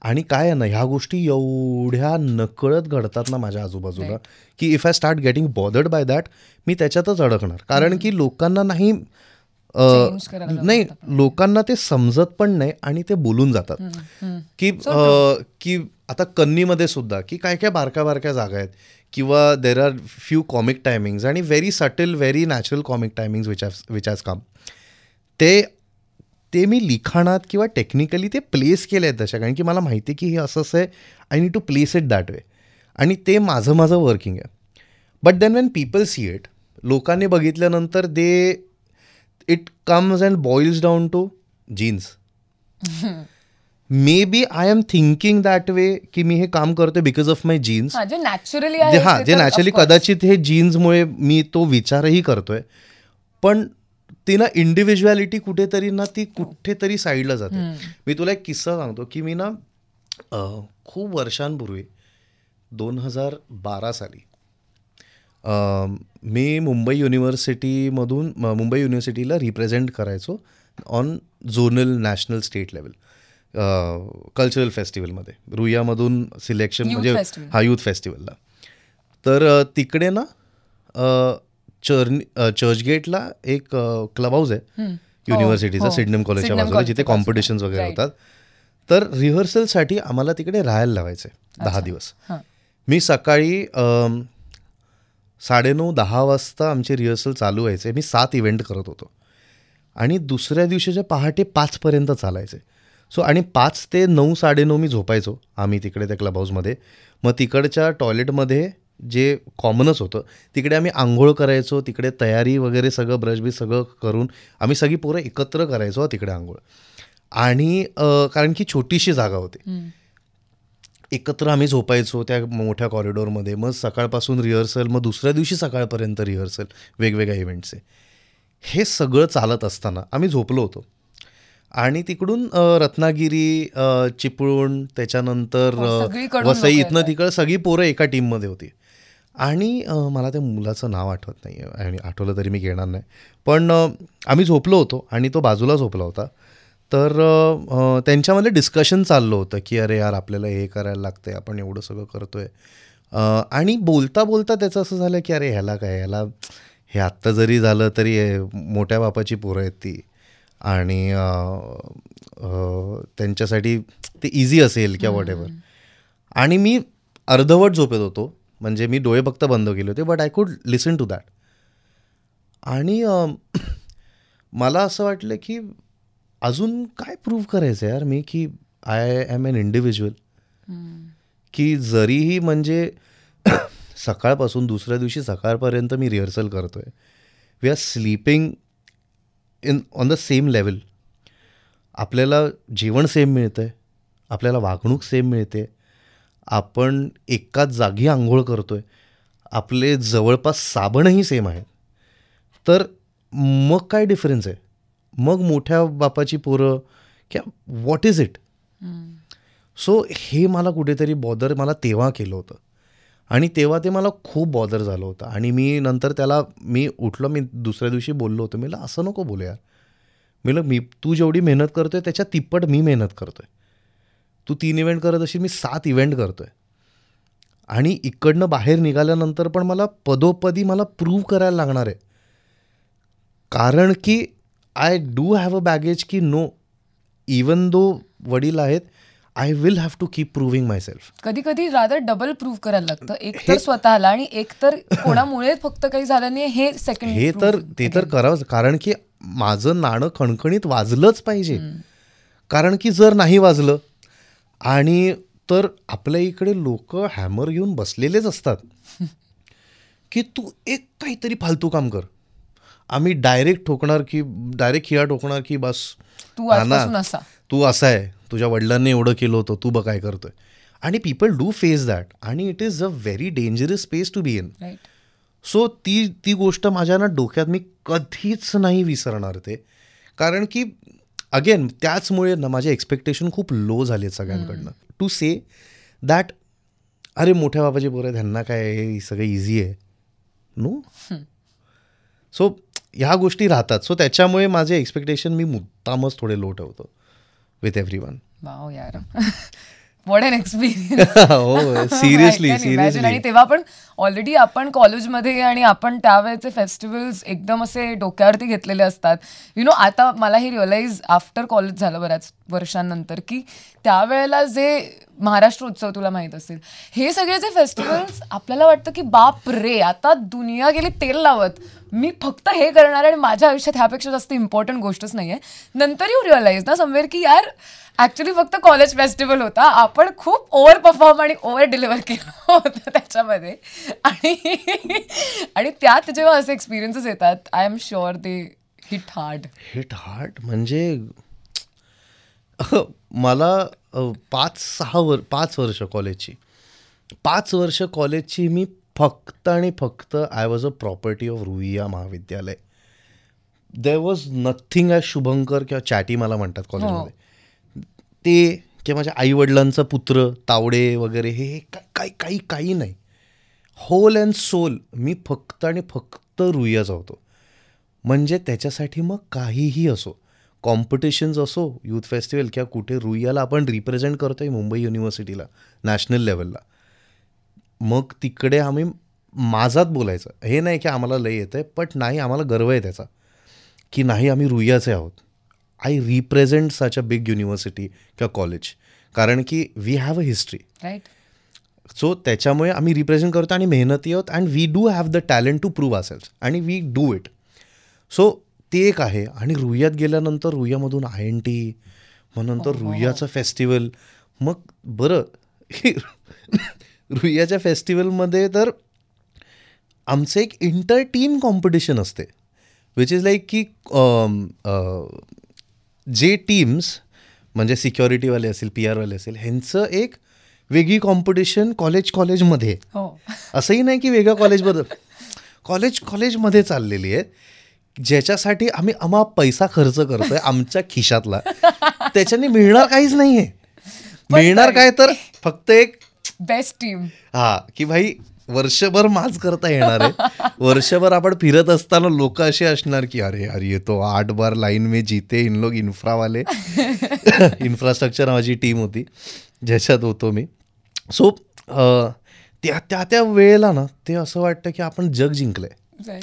आणि काय ना ह्या गोष्टी एवढ्या नकळत घडतात ना माझ्या आजूबाजूला की if I start getting bothered by that मी त्याच्यातच अडकणार कारण की लोकांना नाही नाही लोकांना ते समजत पण नाही आणि ते बोलून जातात की की आता कन्नीमध्ये सुद्धा की काय काय बारक्या बारक्या जागा आहेत किंवा there are few comic timings आणि very subtle very natural comic timings which has which has come ते ते मी लिखाणात किंवा टेक्निकली ते प्लेस केले आहेत तशा कारण की मला माहिती आहे की हे असं आहे I need to place it that way आणि ते माझं माझं वर्किंग आहे but then when people see it लोकांनी बघितल्यानंतर they it comes and boils down to genes maybe I am thinking that way की मी हे काम करतोय because of my genes naturally हा जे नॅचरली कदाचित हे जीन्समुळे मी तो विचारही करतोय पण ती ना इंडिव्हिज्युअलिटी कुठेतरी ना ती कुठेतरी साईडला जाते मी तुला एक किस्सा सांगतो की मी ना खूप वर्षांपूर्वी दोन हजार बारा साली मी मुंबई युनिव्हर्सिटीमधून मुंबई युनिव्हर्सिटीला रिप्रेझेंट करायचो on zonal national state level cultural फेस्टिवलमध्ये रुयामधून सिलेक्शन म्हणजे हा यूथ फेस्टिवलला तर तिकडे ना चर्नी चर्चगेटला एक क्लब हाऊस आहे युनिव्हर्सिटीचा हो, हो. सिडनम कॉलेजच्या बाजूला जिथे कॉम्पिटिशन्स वगैरे होतात तर रिहर्सलसाठी आम्हाला तिकडे राहायला लावायचं आहे दहा दिवस मी सकाळी साडेनऊ दहा वाजता आमचे रिहर्सल चालू व्हायचे मी सात इव्हेंट करत होतो आणि दुसऱ्या दिवशीच्या पहाटे पाचपर्यंत चालायचे सो आणि पाच ते नऊ साडेनऊ मी झोपायचो आम्ही तिकडे त्या क्लब हाऊसमध्ये मग तिकडच्या टॉयलेटमध्ये जे कॉमनच होतं तिकडे आम्ही आंघोळ करायचो तिकडे तयारी वगैरे सगळं ब्रश बी सगळं करून आम्ही सगळी पोरं एकत्र करायचो तिकडे आंघोळ आणि कारण की छोटीशी जागा होती एकत्र आम्ही झोपायचो त्या मोठ्या कॉरिडॉरमध्ये मग सकाळपासून रिहर्सल मग दुसऱ्या दिवशी सकाळपर्यंत रिहर्सल वेगवेगळ्या इव्हेंटचे हे सगळं चालत असताना आम्ही झोपलो होतो आणि तिकडून रत्नागिरी चिपळूण त्याच्यानंतर हो, वसई इथनं तिकडं सगळी पोरं एका टीममध्ये होती आणि मला त्या मुलाचं नाव आठवत नाही आणि आठवलं तरी मी घेणार नाही पण आम्ही झोपलो होतो आणि तो बाजूला झोपला होता तर त्यांच्यामध्ये डिस्कशन चाललं होतं की अरे यार आपल्याला हे करायला लागतं आपण एवढं सगळं करतो आहे आणि बोलता बोलता त्याचं असं झालं की अरे ह्याला काय ह्याला हे आत्ता जरी झालं तरी मोठ्या बापाची पोरं आहेत ती आणि त्यांच्यासाठी ते इझी असेल किंवा वॉट आणि मी अर्धवट झोपेत होतो म्हणजे मी डोळे फक्त बंद केले होते but I could listen to that आणि मला असं वाटलं की अजून काय प्रूव्ह करायचं यार मी की आय एम एन इंडिव्हिज्युअल की जरीही म्हणजे सकाळपासून दुसऱ्या दिवशी सकाळपर्यंत मी रिहर्सल करतोय we are sleeping in on the same level आपल्याला जेवण सेम मिळतं आहे आपल्याला वागणूक सेम मिळते आपण एकाच जागी आंघोळ करतो आहे आपले जवळपास साबणही सेम आहेत तर मग काय डिफरन्स आहे मग मोठ्या बापाची पोरं क्या व्हॉट इज इट सो हे मला कुठेतरी बॉदर मला तेव्हा केलं होतं आणि तेव्हा ते मला खूप बॉदर झालं होतं आणि मी नंतर त्याला मी उठलो मी दुसऱ्या दिवशी बोललो होतो मी असं नको बोलू यार मी मी तू जेवढी मेहनत करतोय त्याच्या तिप्पट मी मेहनत करतोय तू तीन इव्हेंट करत अशी मी सात इव्हेंट करतोय आणि इकडनं बाहेर निघाल्यानंतर पण मला पदोपदी मला प्रूव्ह करायला लागणार आहे कारण की I do have a baggage की नो इवन दो वडील आहेत I will have to keep proving myself कधी कधी रादर डबल प्रूव्ह करायला लागतं एक तर स्वतःला आणि एक तर कोणामुळे फक्त काही झालं नाही हे सेकंड हे तर ते तर करावंच कारण की माझं नाणं खणखणीत वाजलंच पाहिजे कारण की जर नाही वाजलं आणि तर आपल्या इकडे लोक हॅमर घेऊन बसलेलेच असतात की तू एक काहीतरी फालतू काम कर आम्ही डायरेक्ट ठोकणार की डायरेक्ट खिळा ठोकणार की बस तू असा तू असा आहे तुझ्या वडिलांनी एवढं केलं होतं तू बघ काय करतोय आणि पीपल डू फेस दॅट आणि it is a very dangerous space to be in so ती ती गोष्ट माझ्या ना डोक्यात मी कधीच नाही विसरणार ते कारण की अगेन त्याचमुळे ना माझे एक्सपेक्टेशन खूप लो झाले सगळ्यांकडनं टू से दॅट अरे मोठ्या बाबाचे बोर त्यांना काय हे सगळं इझी आहे नो सो ह्या गोष्टी राहतात सो त्याच्यामुळे माझे एक्सपेक्टेशन मी मुद्दामच थोडे लो ठेवतो विथ एव्हरी वन यार what an experience seriously seriously आणि तेव्हा पण ऑलरेडी आपण कॉलेजमध्ये आणि आपण त्यावेळेचे फेस्टिवल्स एकदम असे डोक्यावरती घेतलेले असतात यु नो आता मला हे रिअलाईज आफ्टर कॉलेज झालं बऱ्याच वर्षांनंतर की त्यावेळेला जे महाराष्ट्र उत्सव तुला माहीत असेल हे सगळे जे फेस्टिवल्स आपल्याला वाटतं की बाप रे आता दुनिया गेली तेल लावत मी फक्त हे करणार आणि माझ्या आयुष्यात ह्यापेक्षा जास्त इम्पॉर्टंट गोष्टच नाही आहे नंतर यू रिअलाईज ना समवेअर की यार ऍक्च्युली फक्त कॉलेज फेस्टिवल होता आपण खूप ओव्हर परफॉर्म आणि ओव्हर डिलिव्हर केलं होतं त्याच्यामध्ये आणि आणि त्यात जेव्हा असे एक्सपिरियन्सेस येतात I am sure they hit hard hit hard म्हणजे मला पाच सहा वर पाच वर्ष कॉलेजची पाच वर्ष कॉलेजची मी फक्त आणि फक्त I was a property of Ruia महाविद्यालय there was nothing as Shubhankar किंवा चॅटी मला म्हणतात कॉलेजमध्ये ते किंवा माझ्या आईवडिलांचा पुत्र तावडे वगैरे हे काही काही काही नाही होल अँड सोल मी फक्त आणि फक्त रुईयाचा होतो म्हणजे त्याच्यासाठी मग काहीही असो कॉम्पिटिशन्स असो यूथ फेस्टिवल किंवा कुठे रुईयाला आपण रिप्रेझेंट करतो आहे मुंबई युनिव्हर्सिटीला नॅशनल लेवलला मग तिकडे आम्ही माझात बोलायचं हे नाही की आम्हाला लय येतं आहे बट नाही आम्हाला गर्व आहे त्याचा की नाही आम्ही रुईयाचे आहोत I represent such a big university किंवा कॉलेज कारण की we have a history right so त्याच्यामुळे आम्ही रिप्रेझेंट करतो आणि मेहनती आहोत and we do have the talent to prove असेल आणि वी डू इट सो ते एक आहे आणि रुह्यात गेल्यानंतर रुयामधून आय एन टी मग नंतर हो. रुह्याचं फेस्टिवल मग बरं रुह्याच्या फेस्टिवलमध्ये तर आमचं एक इंटर टीम कॉम्पिटिशन असते विच इज लाईक की जे टीम्स म्हणजे सिक्युरिटीवाले असेल पी आरवाले असेल ह्यांचं एक वेगळी कॉम्पिटिशन कॉलेज कॉलेजमध्ये असंही नाही की वेगळ्या कॉलेजमध्ये कॉलेज कॉलेजमध्ये चाललेली आहे ज्याच्यासाठी आम्ही आम्हा पैसा खर्च करतोय आमच्या खिशातला त्याच्याने मिळणार काहीच नाही आहे मिळणार काय तर फक्त एक बेस्ट टीम हा की भाई वर्षभर माज करता येणार आहे वर्षभर आपण फिरत असताना लोक असे असणार की अरे अरे येतो आठ बार लाईन मी जिते इन लोक इन्फ्रावाले इन्फ्रास्ट्रक्चर माझी टीम होती ज्याच्यात होतो मी सो त्या त्या त्या वेळेला ना ते असं वाटतं की आपण जग जिंकलंय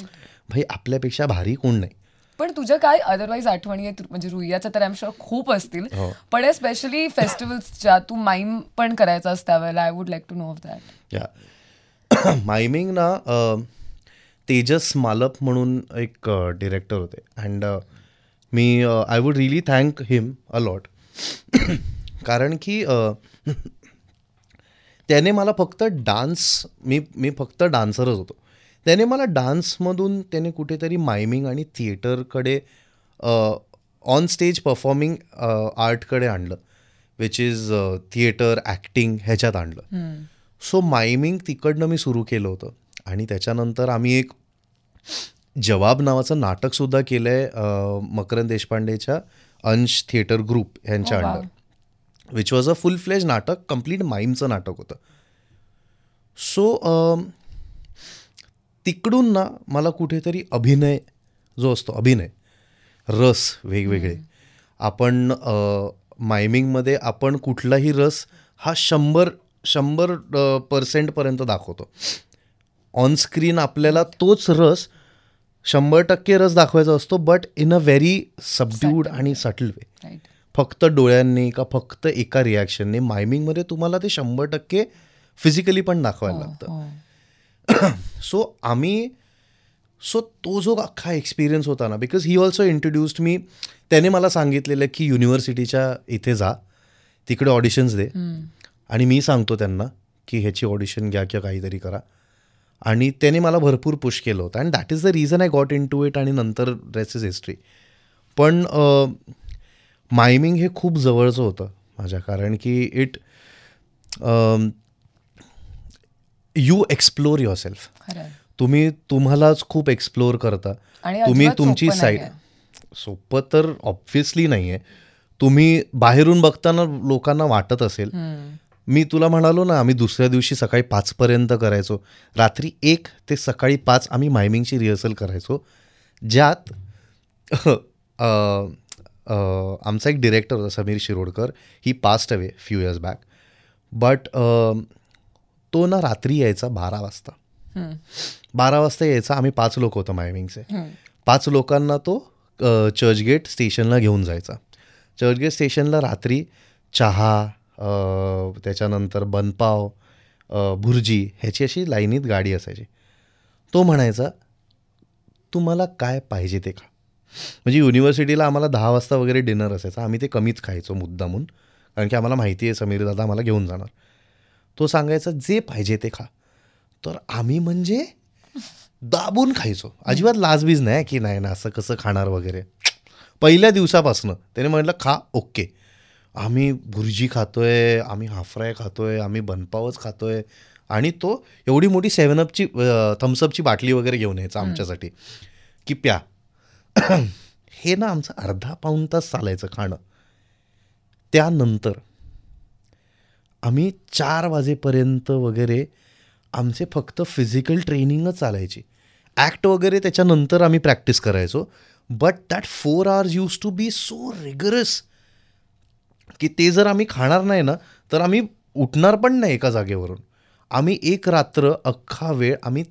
भाई आपल्यापेक्षा भारी कोण नाही पण तुझ्या काय अदरवाइज आठवणी आहेत म्हणजे रुईयाच्या तर आमच्या खूप असतील हो. पण स्पेशली फेस्टिवल्सच्या तू माईम पण करायचा असता I would like to know of that miming ना तेजस मालप म्हणून एक डिरेक्टर होते अँड मी I would really thank him a lot कारण की त्याने मला फक्त डान्स मी मी फक्त डान्सरच होतो त्याने मला डान्समधून त्याने कुठेतरी मायमिंग आणि थिएटरकडे ऑन स्टेज परफॉर्मिंग आर्टकडे आणलं विच इज थिएटर ॲक्टिंग ह्याच्यात आणलं सो मायमिंग तिकडनं मी सुरू केलं होतं आणि त्याच्यानंतर आम्ही एक जवाब नावाचं नाटकसुद्धा केलं आहे मकरंद देशपांडेच्या अंश थिएटर ग्रुप ह्यांच्या under which was a full fledge नाटक कम्प्लीट माईमचं नाटक होतं सो तिकडून ना मला कुठेतरी अभिनय जो असतो अभिनय रस वेगवेगळे आपण मायमिंगमध्ये आपण कुठलाही रस हा शंभर शंभर पर्सेंटपर्यंत दाखवतो ऑन स्क्रीन आपल्याला तोच रस शंभर टक्के रस दाखवायचा असतो but in a very subdued आणि सटल वे फक्त डोळ्यांनी का फक्त एका रिॲक्शनने मायमिंगमध्ये तुम्हाला ते शंभर टक्के फिजिकली पण दाखवायला हो, लागतं सो हो. आम्ही सो तो जो अख्खा एक्सपिरियन्स होता ना because he also introduced me त्याने मला सांगितलेलं की युनिव्हर्सिटीच्या इथे जा तिकडे ऑडिशन्स दे आणि मी सांगतो त्यांना की ह्याची ऑडिशन घ्या किंवा काहीतरी करा आणि त्याने मला भरपूर पुश केलं होतं and that is the reason I got into it आणि नंतर रेस इज हिस्ट्री पण मायमिंग हे खूप जवळचं होतं माझ्या कारण की it you explore yourself तुम्ही तुम्हालाच खूप एक्सप्लोअर करता तुम्ही तुमची साईड सोपं तर ऑब्व्हियसली नाही आहे तुम्ही बाहेरून बघताना लोकांना वाटत असेल मी तुला म्हणालो ना आम्ही दुसऱ्या दिवशी सकाळी पाचपर्यंत करायचो रात्री एक ते सकाळी पाच आम्ही मायमिंगची रिहर्सल करायचो ज्यात आमचा एक डिरेक्टर होता Sameer Shirodkar he passed away few years back but तो ना रात्री यायचा बारा वाजता बारा वाजता यायचा आम्ही पाच लोक होतो मायमिंगचे पाच लोकांना तो चर्चगेट स्टेशनला घेऊन जायचा चर्चगेट स्टेशनला रात्री चहा त्याच्यानंतर बनपाव भुर्जी ह्याची अशी लाईनीत गाडी असायची तो म्हणायचा तुम्हाला काय पाहिजे ते खा म्हणजे युनिव्हर्सिटीला आम्हाला दहा वाजता वगैरे डिनर असायचा आम्ही ते कमीच खायचो मुद्दामून कारण की आम्हाला माहिती आहे समीर दादा आम्हाला घेऊन जाणार तो सांगायचा जे पाहिजे ते खा तर आम्ही म्हणजे दाबून खायचो अजिबात लाजबीज नाही की नाही ना असं कसं खाणार वगैरे पहिल्या दिवसापासनं त्याने म्हटलं खा ओके आम्ही भुर्जी खातोय आम्ही हाफ्राय खातोय आम्ही बनपावच खातोय आणि तो एवढी मोठी सेवन अपची थम्सअपची बाटली वगैरे घेऊन यायचा आमच्यासाठी की प्या हे ना आमचं अर्धा पाऊण तास चालायचं खाणं त्यानंतर आम्ही चार वाजेपर्यंत वगैरे आमचे फक्त फिजिकल ट्रेनिंगच चालायची ॲक्ट वगैरे त्याच्यानंतर आम्ही प्रॅक्टिस करायचो but that four hours used to be so rigorous की ते जर आम्ही खाणार नाही ना तर आम्ही उठणार पण नाही एका जागेवरून आम्ही एक रात्र अख्खा वेळ आम्ही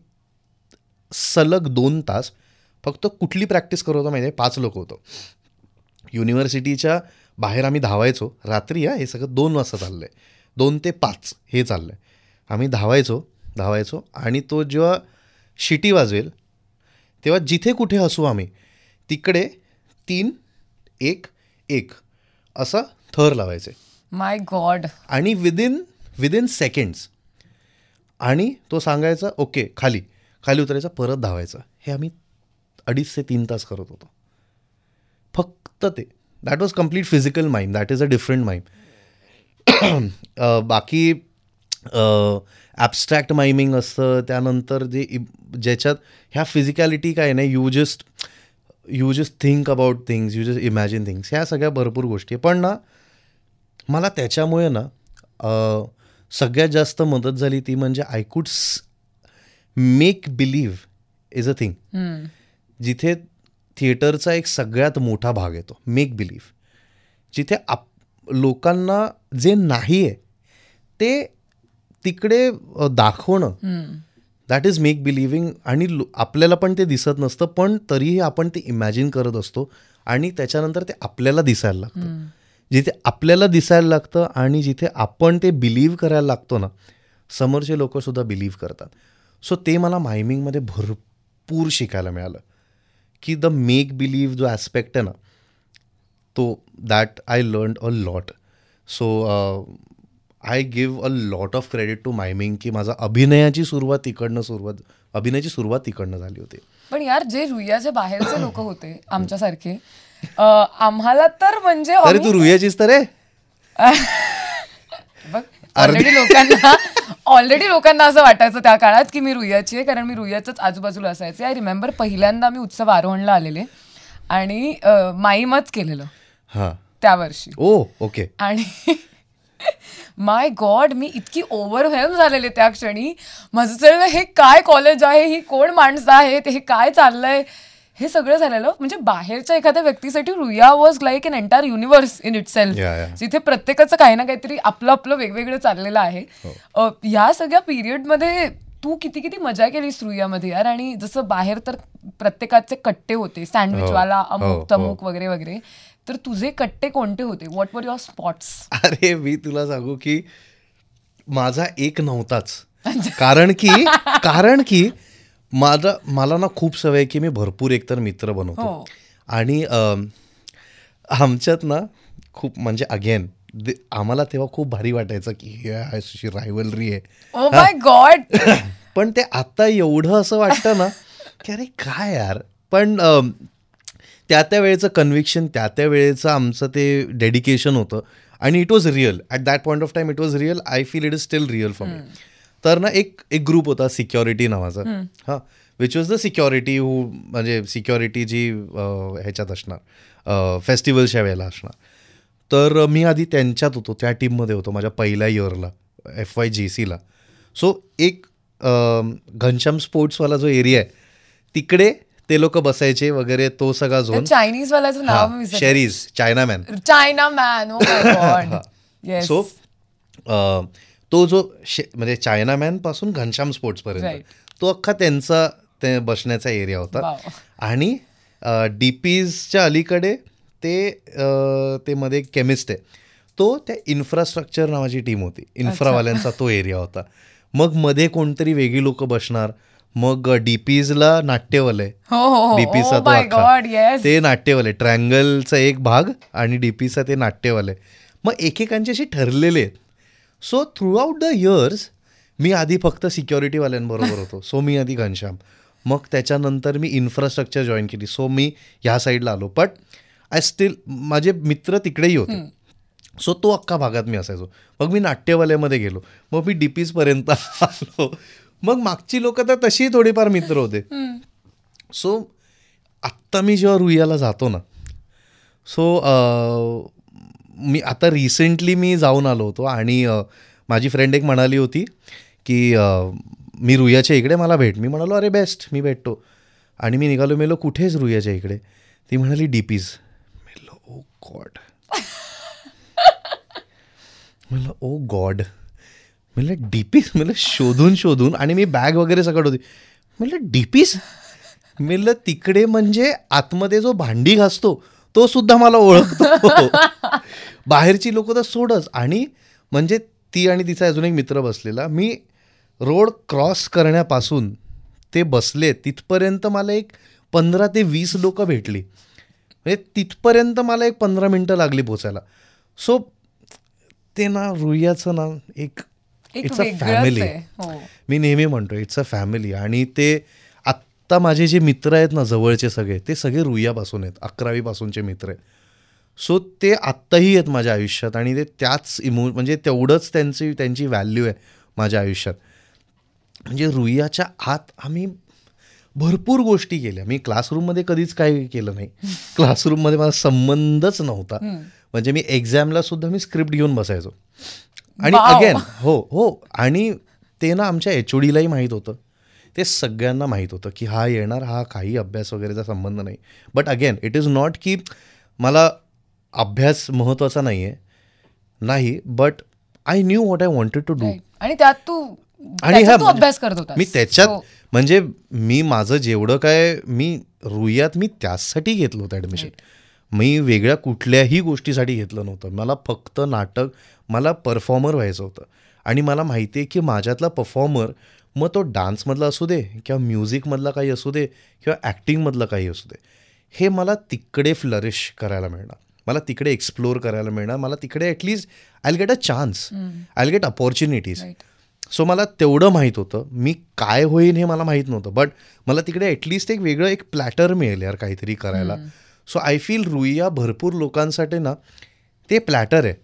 सलग दोन तास फक्त कुठली प्रॅक्टिस करत होतो माहिती आहे पाच लोक होतो युनिव्हर्सिटीच्या बाहेर आम्ही धावायचो रात्री या हे सगळं दोन वाजता चाललं आहे दोन ते पाच हे चाललं आहे आम्ही धावायचो धावायचो आणि तो जेव्हा शिटी वाजवेल तेव्हा जिथे कुठे असू आम्ही तिकडे तीन एक एक असं थर लावायचे माय गॉड आणि विदिन विदिन सेकंड्स आणि तो सांगायचा ओके खाली खाली उतरायचा परत धावायचा हे आम्ही अडीच ते तीन तास करत होतो फक्त ते that was complete physical mime that is a different mind बाकी ॲबस्ट्रॅक्ट मायमिंग असतं त्यानंतर जे ज्याच्यात ह्या फिजिकॅलिटी काय नाही you just you just think about things you just imagine things ह्या सगळ्या भरपूर गोष्टी पण ना मला त्याच्यामुळे ना सगळ्यात जास्त मदत झाली ती म्हणजे I could make believe is a thing जिथे थिएटरचा एक सगळ्यात मोठा भाग येतो मेक बिलीव्ह जिथे आप लोकांना जे नाही आहे ते तिकडे दाखवणं दॅट इज मेक बिलिव्हिंग आणि आपल्याला पण ते दिसत नसतं पण तरीही आपण ते इमॅजिन करत असतो आणि त्याच्यानंतर ते आपल्याला दिसायला लागतं जिथे आपल्याला दिसायला लागतं आणि जिथे आपण ते बिलीव्ह करायला लागतो ना समोरचे सुद्धा बिलीव्ह करतात सो ते मला मायमिंगमध्ये भरपूर शिकायला मिळालं की द मेक बिलीव्ह जो ॲस्पेक्ट आहे ना तो that I learn a lot so I give a lot of credit to miming की माझा अभिनयाची सुरुवात तिकडनं सुरुवात अभिनयाची सुरुवात तिकडनं झाली होती पण यार जे जे बाहेरचे लोक होते आमच्यासारखे आम्हाला तर म्हणजे अरे तू रुयाचीस तर ऑलरेडी लोकांना ऑलरेडी लोकांना असं वाटायचं त्या काळात की मी रुयाची आहे कारण मी रुयाच आजूबाजूला असायचे आय रिमेंबर पहिल्यांदा मी उत्सव आरोहणला आलेले आणि माईमच केलेलं त्या वर्षी ओ ओके आणि माय गॉड मी इतकी ओव्हरव्हेम झालेले त्या क्षणी माझं सगळं हे काय कॉलेज आहे ही कोण माणसं आहेत हे काय चाललंय हे सगळं झालेलं म्हणजे बाहेरच्या एखाद्या व्यक्तीसाठी Ruia was like an entire universe in itself जिथे प्रत्येकाचं काही ना काहीतरी आपलं आपलं वेगवेगळं चाललेलं आहे ह्या हो. सगळ्या पिरियडमध्ये तू किती किती मजा केलीस रुयामध्ये यार आणि जसं बाहेर तर प्रत्येकाचे कट्टे होते सँडविचवाला हो, हो, अमुक तमुक वगैरे वगैरे तर तुझे कट्टे कोणते होते व्हॉट वर युअर स्पॉट्स अरे मी तुला सांगू की माझा एक नव्हताच कारण की कारण की माझा मला ना खूप सवय की मी भरपूर एकतर मित्र बनवतो हो. आणि आमच्यात ना खूप म्हणजे अगेन आम्हाला तेव्हा खूप भारी वाटायचं की अशी रायवलरी आहे माय oh गॉड पण ते आता एवढं असं वाटतं ना की अरे काय यार पण त्या त्या वेळेचं कन्व्हिक्शन त्या त्या वेळेचं आमचं ते डेडिकेशन होतं आणि it was real at that point of time it was real I feel it is still real for me तर ना एक एक ग्रुप होता सिक्युरिटी नावाचा हा which was the security who म्हणजे सिक्युरिटी जी ह्याच्यात असणार फेस्टिवलच्या वेळेला असणार तर मी आधी त्यांच्यात होतो त्या टीममध्ये होतो माझ्या पहिल्या इयरला एफ वाय जी सीला सो एक घनश्याम स्पोर्ट्सवाला जो एरिया आहे तिकडे ते लोक बसायचे वगैरे तो सगळा झोन चायनीज वाला नाव शेरीज China man China man so तो जो शे म्हणजे पासून घनश्याम स्पोर्ट्सपर्यंत तो अख्खा त्यांचा ते बसण्याचा एरिया होता आणि डी पीजच्या अलीकडे ते ते मध्ये केमिस्ट आहे तो त्या इन्फ्रास्ट्रक्चर नावाची टीम होती इन्फ्रावाल्यांचा तो एरिया होता मग मध्ये कोणतरी वेगळी लोक बसणार मग डीपीजला नाट्यवलय डीपीचा हो, हो, हो. oh तो अख्खा ते नाट्यवलय ट्रँगलचा एक भाग आणि डीपीचा ते नाट्यवलय मग एकेकांच्याशी ठरलेले आहेत सो थ्रूआउट द इयर्स मी आधी फक्त सिक्युरिटीवाल्यांबरोबर होतो सो मी आधी घनश्याम मग त्याच्यानंतर मी इन्फ्रास्ट्रक्चर जॉईन केली सो मी ह्या साईडला आलो बट आय स्टील माझे मित्र तिकडेही होते सो तो अख्खा भागात मी असायचो मग मी नाट्यवाल्यामध्ये गेलो मग मी डीपीजपर्यंत आलो मग मागची लोक तर तशी थोडीफार मित्र होते सो आत्ता मी जेव्हा रुईयाला जातो ना सो मी आता रिसेंटली मी जाऊन आलो होतो आणि माझी फ्रेंड एक म्हणाली होती की मी रुयाच्या इकडे मला भेट मी म्हणालो अरे बेस्ट मी भेटतो आणि मी निघालो मेलो कुठेच रुयाच्या इकडे ती म्हणाली डी मेलो ओ गॉड म्हणलं ओ गॉड म्हणलं डी पीस म्हणलं शोधून शोधून आणि मी बॅग वगैरे सगळं होती म्हणलं डी पीस म्हणलं तिकडे म्हणजे आतमध्ये जो भांडी घासतो तो सुद्धा मला ओळखतो बाहेरची लोक तर सोडच आणि म्हणजे ती आणि तिचा अजून एक मित्र बसलेला मी रोड क्रॉस करण्यापासून ते बसले तिथपर्यंत मला एक पंधरा ते वीस लोक भेटली म्हणजे तिथपर्यंत मला एक पंधरा मिनटं लागली पोचायला सो ते ना रुयाचं ना एक इट्स अ फॅमिली मी नेहमी म्हणतो इट्स अ फॅमिली आणि ते आत्ता माझे जे मित्र आहेत ना जवळचे सगळे ते सगळे रुयापासून आहेत अकरावीपासूनचे मित्र आहेत सो ते आत्ताही आहेत माझ्या आयुष्यात आणि ते त्याच इमो म्हणजे तेवढंच त्यांची त्यांची व्हॅल्यू आहे माझ्या आयुष्यात म्हणजे रुईयाच्या आत आम्ही भरपूर गोष्टी केल्या मी क्लासरूममध्ये कधीच काही केलं नाही क्लासरूममध्ये माझा संबंधच नव्हता म्हणजे मी एक्झामला सुद्धा मी स्क्रिप्ट घेऊन बसायचो आणि अगेन हो हो आणि ते ना आमच्या लाही माहीत होतं ते सगळ्यांना माहीत होतं की हा येणार हा काही अभ्यास वगैरेचा संबंध नाही but again it is not की मला अभ्यास महत्त्वाचा नाही आहे नाही but I knew what I wanted to do आणि त्यात तू आणि हा अभ्यास करत मी त्याच्यात हो. म्हणजे मी माझं जेवढं काय मी रुयात मी त्याचसाठी घेतलं होतं ॲडमिशन मी वेगळ्या कुठल्याही गोष्टीसाठी घेतलं नव्हतं मला फक्त नाटक मला परफॉर्मर व्हायचं होतं आणि मला माहिती आहे की माझ्यातला परफॉर्मर मग तो डान्समधला असू दे किंवा म्युझिकमधला काही असू दे किंवा ॲक्टिंगमधलं काही असू दे हे मला तिकडे फ्लरिश करायला मिळणार मला तिकडे एक्सप्लोअर करायला मिळणार मला तिकडे at least I get a chance I get opportunities so मला तेवढं माहीत होतं मी काय होईल हे मला माहीत नव्हतं बट मला तिकडे ॲटलीस्ट एक वेगळं एक प्लॅटर मिळेल यार काहीतरी करायला सो आय फील रुईया भरपूर लोकांसाठी ना ते प्लॅटर आहे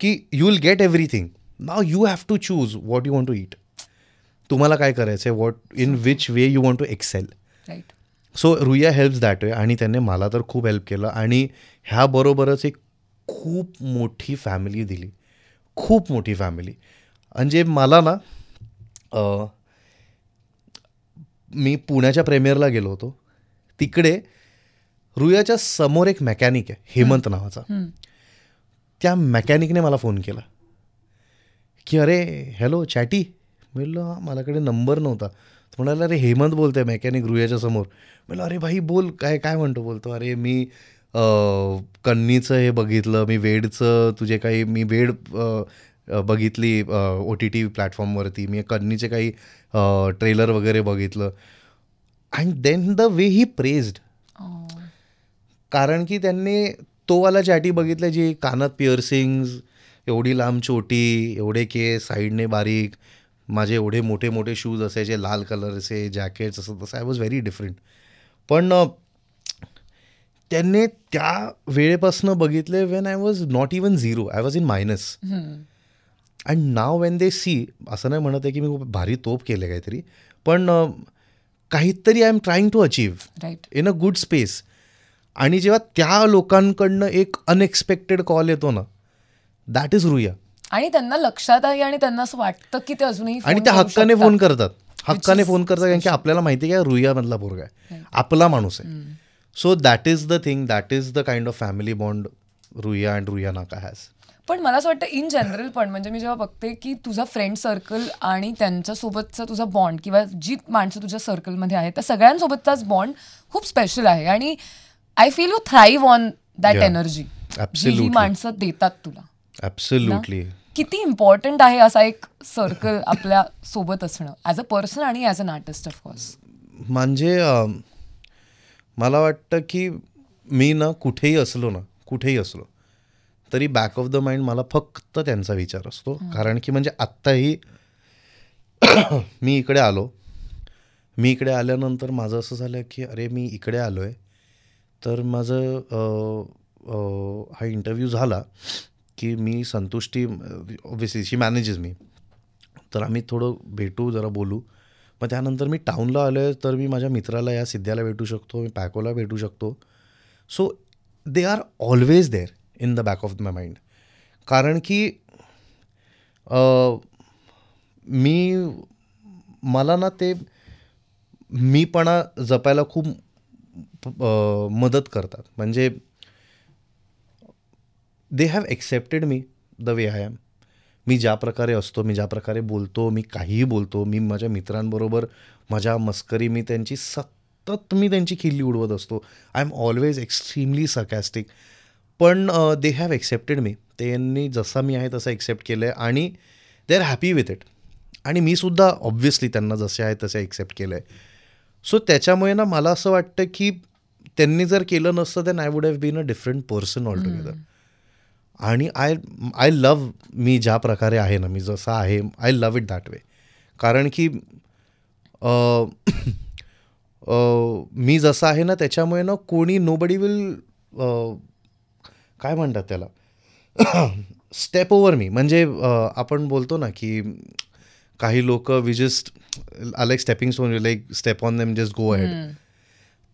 की you will get everything now you have to choose what you want to it तुम्हाला काय करायचं आहे what in which way you want to excel so Ruia helps that way आणि त्याने मला तर खूप हेल्प केलं आणि ह्याबरोबरच एक खूप मोठी फॅमिली दिली खूप मोठी फॅमिली म्हणजे मला ना मी पुण्याच्या प्रेमियरला गेलो होतो तिकडे रुयाच्या समोर एक मेकॅनिक आहे हेमंत नावाचा त्या मेकॅनिकने मला फोन केला की अरे हॅलो चॅटी म्हणलं मलाकडे नंबर नव्हता तो म्हणाला अरे हेमंत बोलतोय मेकॅनिक रुयाच्या समोर म्हणलं अरे भाई बोल काय काय म्हणतो बोलतो अरे मी कन्नीचं हे बघितलं मी वेडचं तुझे काही मी वेड बघितली ओ टी टी प्लॅटफॉर्मवरती मी कन्नीचे काही ट्रेलर वगैरे बघितलं and then the way he praised कारण की त्यांनी तोवाला चॅटी बघितलं जी कानात पियर्सिंग्स एवढी लांब चोटी एवढे केस साईडने बारीक माझे एवढे मोठे मोठे शूज असायचे लाल कलरचे जॅकेट्स असं तसं आय वॉज व्हेरी डिफरंट पण त्यांनी त्या वेळेपासून बघितले when I was not even zero I was in minus and now when they see असं नाही म्हणत आहे की मी खूप भारी तोप केले काहीतरी पण काहीतरी I am trying to achieve in a good space आणि जेव्हा त्या लोकांकडनं एक अनएक्सपेक्टेड कॉल येतो ना दॅट इज रुया आणि त्यांना लक्षात आहे आणि त्यांना असं वाटतं की ते अजूनही आणि त्या हक्काने फोन करतात हक्काने फोन करतात कारण की आपल्याला माहिती आहे रुईया मधला पोरगा आहे आपला माणूस आहे so that is the thing that is the kind of family bond Ruia and Ruia Naka has पण मला असं वाटतं इन जनरल पण म्हणजे मी जेव्हा बघते की तुझा फ्रेंड सर्कल आणि त्यांच्यासोबतचा तुझा बॉन्ड किंवा जी माणसं तुझ्या सर्कलमध्ये आहेत त्या सगळ्यांसोबतचाच बॉन्ड खूप स्पेशल आहे आणि I feel you thrive on that energy जी माणसं देतात तुला किती इम्पॉर्टंट आहे असा एक सर्कल आपल्या सोबत असणं ॲज अ पर्सन आणि ऍज अन आर्टिस्ट ऑफकोर्स म्हणजे मला वाटतं की मी ना कुठेही असलो ना कुठेही असलो तरी बॅक ऑफ द माइंड मला फक्त त्यांचा विचार असतो कारण की म्हणजे आत्ताही मी इकडे आलो मी इकडे आल्यानंतर माझं असं झालं की अरे मी इकडे आलो आहे तर माझं हा इंटरव्ह्यू झाला की मी संतुष्टी ऑब्विसली शी मॅनेजेस मी तर आम्ही थोडं भेटू जरा बोलू मग त्यानंतर मी टाऊनला आहे तर मी माझ्या मित्राला या सिद्ध्याला भेटू शकतो मी पॅकोला भेटू शकतो so they are always there in the back of my mind कारण की मी मला ना ते मीपणा जपायला खूप मदत करतात म्हणजे they have accepted me the way I am मी ज्या प्रकारे असतो मी ज्या प्रकारे बोलतो मी काहीही बोलतो मी माझ्या मित्रांबरोबर माझ्या मस्करी मी त्यांची सतत मी त्यांची खिल्ली उडवत असतो I am always extremely sarcastic पण दे हॅव ॲक्सेप्टेड मी त्यांनी जसा मी आहे तसा एक्सेप्ट केलं आहे आणि they are happy with it आणि मीसुद्धा ऑब्व्हियसली त्यांना जसे आहे तसे ॲक्सेप्ट केलं आहे सो त्याच्यामुळे ना मला असं वाटतं की त्यांनी जर केलं नसतं then I would have been a different person all together आणि आय आय लव मी ज्या प्रकारे आहे ना मी जसा आहे I love it that way कारण की मी जसा आहे ना त्याच्यामुळे ना कोणी नोबडी विल काय म्हणतात त्याला स्टेप ओवर मी म्हणजे आपण बोलतो ना की काही लोक we just like stepping stone like step on them just go ahead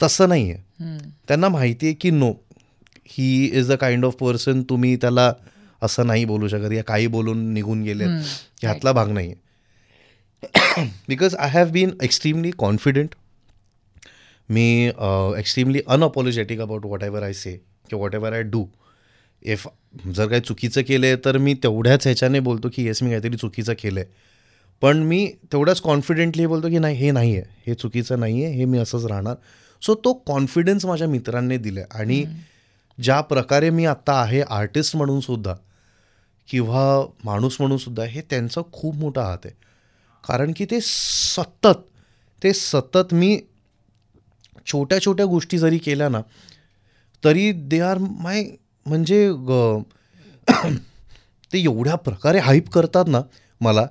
तसं नाही आहे त्यांना माहिती आहे की no he is a kind of person तुम्ही त्याला असं नाही बोलू शकत या काही बोलून निघून गेले ह्यातला भाग नाही because I have been extremely confident मी extremely unapologetic about whatever I say किंवा whatever I do if जर काही चुकीचं केलं आहे तर मी तेवढ्याच ह्याच्याने बोलतो की येस मी काहीतरी चुकीचं केलं आहे पण मी तेवढ्याच कॉन्फिडेंटली बोलतो की नाही हे नाही आहे हे चुकीचं नाही आहे हे मी असंच राहणार सो तो कॉन्फिडन्स माझ्या मित्रांनी आहे आणि mm. ज्या प्रकारे मी आत्ता आहे आर्टिस्ट म्हणून सुद्धा किंवा माणूस म्हणून सुद्धा हे त्यांचा खूप मोठा हात आहे कारण की ते सतत ते सतत मी छोट्या छोट्या गोष्टी जरी केल्या ना तरी दे आर माय म्हणजे ते एवढ्या प्रकारे हाईप करतात ना मला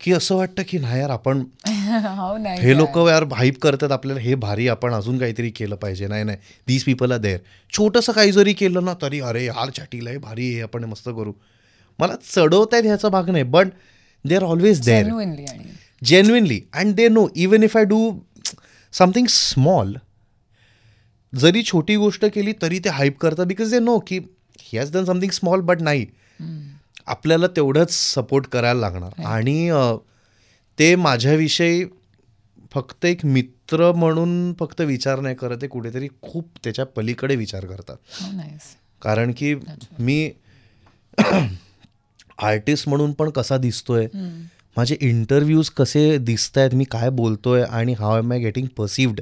की असं वाटतं की नाही यार आपण हो हे लोक यार हाईप करतात आपल्याला हे भारी आपण अजून काहीतरी केलं पाहिजे नाही नाही दीज पीपल आर देअर छोटंसं काही जरी केलं ना तरी अरे यार छाटील आहे भारी हे आपण मस्त करू मला चढवतायत ह्याचा भाग नाही but they are always there genuinely and they know even if I do something small जरी छोटी गोष्ट केली तरी ते हाईप करतात बिकॉज दे नो की he has done something small but नाही आपल्याला तेवढंच सपोर्ट करायला लागणार आणि ते माझ्याविषयी फक्त एक मित्र म्हणून फक्त विचार नाही करत ते कुठेतरी खूप त्याच्या पलीकडे विचार करतात oh, कारण की मी आर्टिस्ट म्हणून पण कसा दिसतोय hmm. माझे इंटरव्ह्यूज कसे दिसत आहेत मी काय बोलतोय आणि how am I getting perceived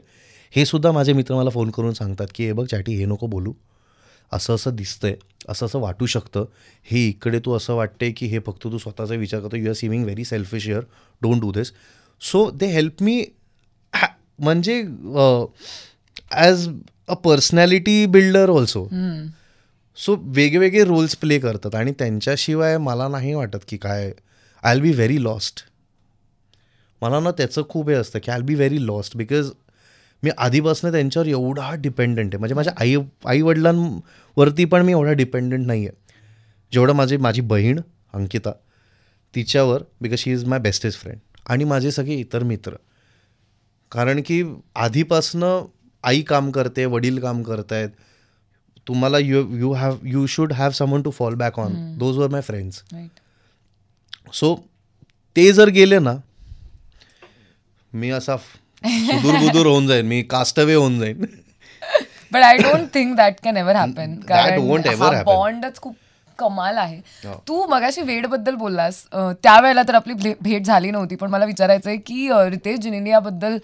हे सुद्धा माझे मित्र मला फोन करून सांगतात की हे बघ चॅटी हे नको बोलू असं असं दिसतंय असं असं वाटू शकतं हे इकडे तू असं वाटते की हे फक्त तू स्वतःचा विचार करतो you are seeming very selfish your don't do this so they help me म्हणजे as a personality builder also so वेगवेगळे रोल्स प्ले करतात आणि त्यांच्याशिवाय मला नाही वाटत की काय I will be very lost मला ना त्याचं खूप हे असतं की I be very lost because मी आधीपासून त्यांच्यावर एवढा डिपेंडंट आहे म्हणजे माझ्या आई आई वडिलांवरती पण मी एवढा डिपेंडंट नाही आहे जेवढं माझी माझी बहीण अंकिता तिच्यावर because she is my bestest friend आणि माझे सगळे इतर मित्र कारण की आधीपासनं आई काम करते वडील काम करत आहेत तुम्हाला you you have you should have someone to fall back on those वर माय फ्रेंड्स सो ते जर गेले ना मी असा सुदूर होऊन जाईल मी कास्टवे होऊन जाईन but I don't think that can ever happen कारण बॉन्डच खूप कमाल आहे हो. तू मगाशी वेड बद्दल बोललास त्यावेळेला तर आपली भेट झाली नव्हती पण मला विचारायचं आहे की रितेश जिनेलिया बद्दल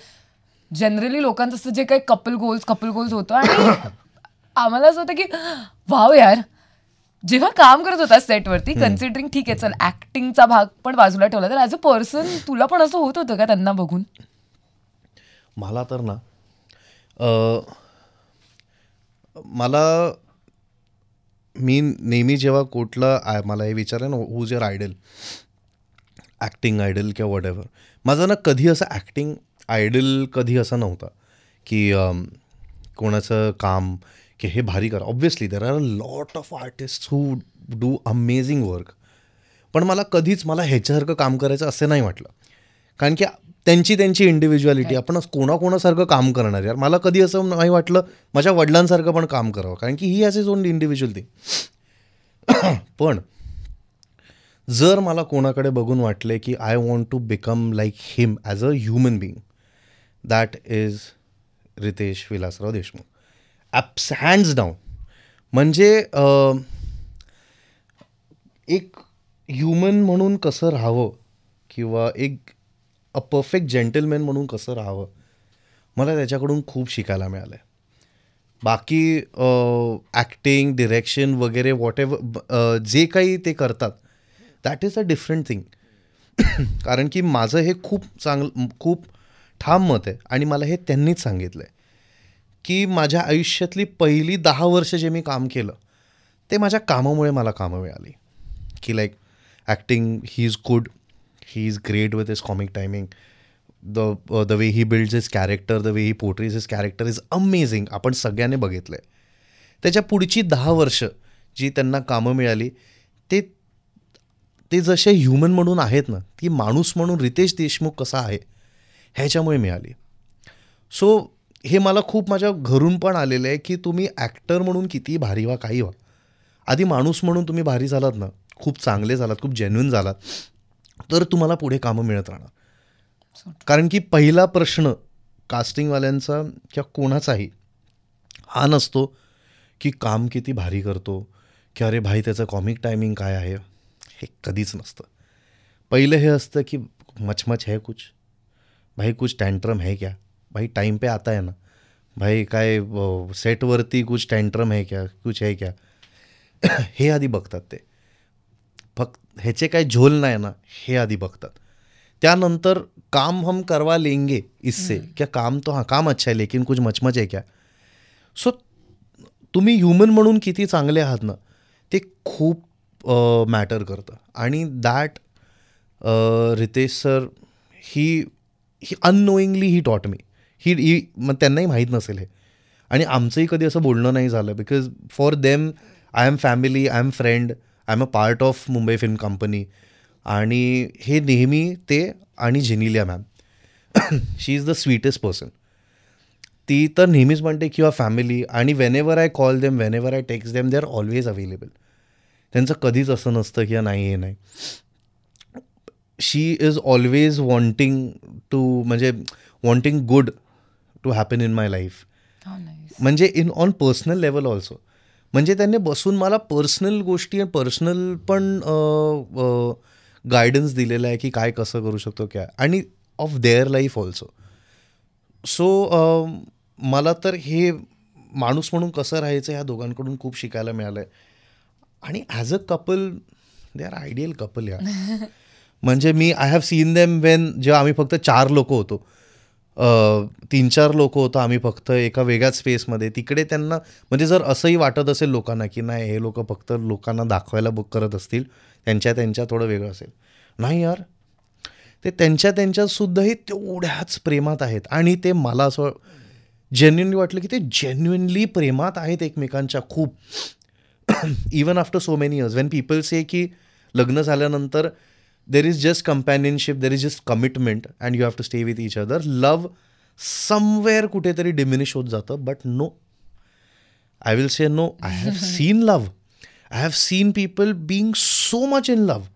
जनरली लोकांचं असं जे काही कपल गोल्स कपल गोल्स होतो आणि आम्हाला असं होतं की वाव यार जेव्हा काम करत होता सेटवरती कन्सिडरिंग ठीक आहे चल ऍक्टिंगचा भाग पण बाजूला ठेवला तर ऍज अ पर्सन तुला पण असं होत होतं का त्यांना बघून मला तर ना मला मी नेहमी जेव्हा कुठलं आय मला हे विचार आहे ना who's your idol acting idol किंवा वॉट एवर माझं ना कधी असं ॲक्टिंग आयडल कधी असा नव्हता की कोणाचं काम की हे भारी करा obviously there are a lot of artist who do amazing work पण मला कधीच मला ह्याच्यासारखं काम करायचं असं नाही वाटलं कारण की त्यांची त्यांची इंडिव्हिज्युअलिटी आपण कोणाकोणासारखं काम करणार यार मला कधी असं नाही वाटलं माझ्या वडिलांसारखं पण काम करावं कारण की ही असे ओन इंडिव्हिज्युअल थिंग पण जर मला कोणाकडे बघून वाटले की I want to become like him as a human being that is Ritesh Vilasrao Deshmukh ॲप्स हँड्स डाऊन म्हणजे एक ह्युमन म्हणून कसं राहावं किंवा एक अ परफेक्ट जेंटलमॅन म्हणून कसं राहावं मला त्याच्याकडून खूप शिकायला मिळालं आहे बाकी ॲक्टिंग डिरेक्शन वगैरे वॉट एव्हर जे काही ते करतात that is a different thing कारण की माझं हे खूप चांगलं खूप ठाम मत आहे आणि मला हे त्यांनीच सांगितलं आहे की माझ्या आयुष्यातली पहिली दहा वर्ष जे मी काम केलं ते माझ्या कामामुळे मला कामं मिळाली की like acting he is good he's great with his comic timing the the uh, the way he builds his character the way he portrays his character is amazing आपण सगळ्यांनी बघितलं त्याच्या पुढची दहा वर्ष जी त्यांना कामं मिळाली ते ते जसे ह्युमन म्हणून आहेत ना ती माणूस म्हणून रितेश देशमुख कसा आहे ह्याच्यामुळे मिळाली सो हे मला खूप माझ्या घरून पण आलेलं आहे की तुम्ही ॲक्टर म्हणून किती भारी व्हा काही व्हा आधी माणूस म्हणून तुम्ही भारी झालात ना खूप चांगले झालात खूप जेन्युन झालात तर तुम्हाला पुढे कामं मिळत राहणार कारण की पहिला प्रश्न कास्टिंगवाल्यांचा किंवा कोणाचाही हा नसतो की काम किती भारी करतो की अरे भाई त्याचं कॉमिक टायमिंग काय आहे हे कधीच नसतं पहिलं हे असतं की मचमच है कुछ भाई कुछ टँट्रम है क्या भाई टाईम पे आता है ना भाई काय सेटवरती कुछ टँट्रम है क्या कुछ है क्या हे आधी बघतात ते फक्त ह्याचे काय झोल नाही ना हे आधी बघतात त्यानंतर काम हम करवा लेंगे इससे क्या काम तो हां काम अच्छा आहे लेकिन कुछ मचमच आहे क्या सो तुम्ही ह्युमन म्हणून किती चांगले आहात ना ते खूप मॅटर करतं आणि that Ritesh sir he he unknowingly he taught me ही ही मग त्यांनाही माहीत नसेल हे आणि आमचंही कधी असं बोलणं नाही झालं because for them I am family I am friend I am a part of Mumbai film company आणि हे नेहमी ते आणि Genelia ma'am she is the sweetest person ती तर नेहमीच म्हणते किंवा फॅमिली आणि whenever I call them whenever I text them they are always available त्यांचं कधीच असं नसतं किंवा नाही हे नाही she is always wanting to म्हणजे wanting good to happen in my life म्हणजे in on personal level also म्हणजे त्यांनी बसून मला पर्सनल गोष्टी पर्सनल पण गायडन्स दिलेलं आहे की काय कसं करू शकतो काय आणि of their life also so मला तर हे माणूस म्हणून कसं राहायचं ह्या दोघांकडून खूप शिकायला मिळालं आहे आणि as a couple they are ideal couple या म्हणजे मी I have seen them when जेव्हा आम्ही फक्त चार लोक होतो तीन चार लोक होतो आम्ही फक्त एका वेगळ्याच स्पेसमध्ये तिकडे त्यांना म्हणजे जर असंही वाटत असेल लोकांना की नाही हे लोक फक्त लोकांना दाखवायला बुक करत असतील त्यांच्या त्यांच्या थोडं वेगळं असेल नाही यार ते त्यांच्या त्यांच्यासुद्धाही तेवढ्याच प्रेमात आहेत आणि ते मला असं जेन्युनली वाटलं की ते जेन्युनली प्रेमात आहेत एकमेकांच्या खूप even after so many years when people say की लग्न झाल्यानंतर there is just companionship there is just commitment and you have to stay with each other love somewhere कुठेतरी डिमिनिश होत जातं but no I will say no I have seen love I have seen people being so much in love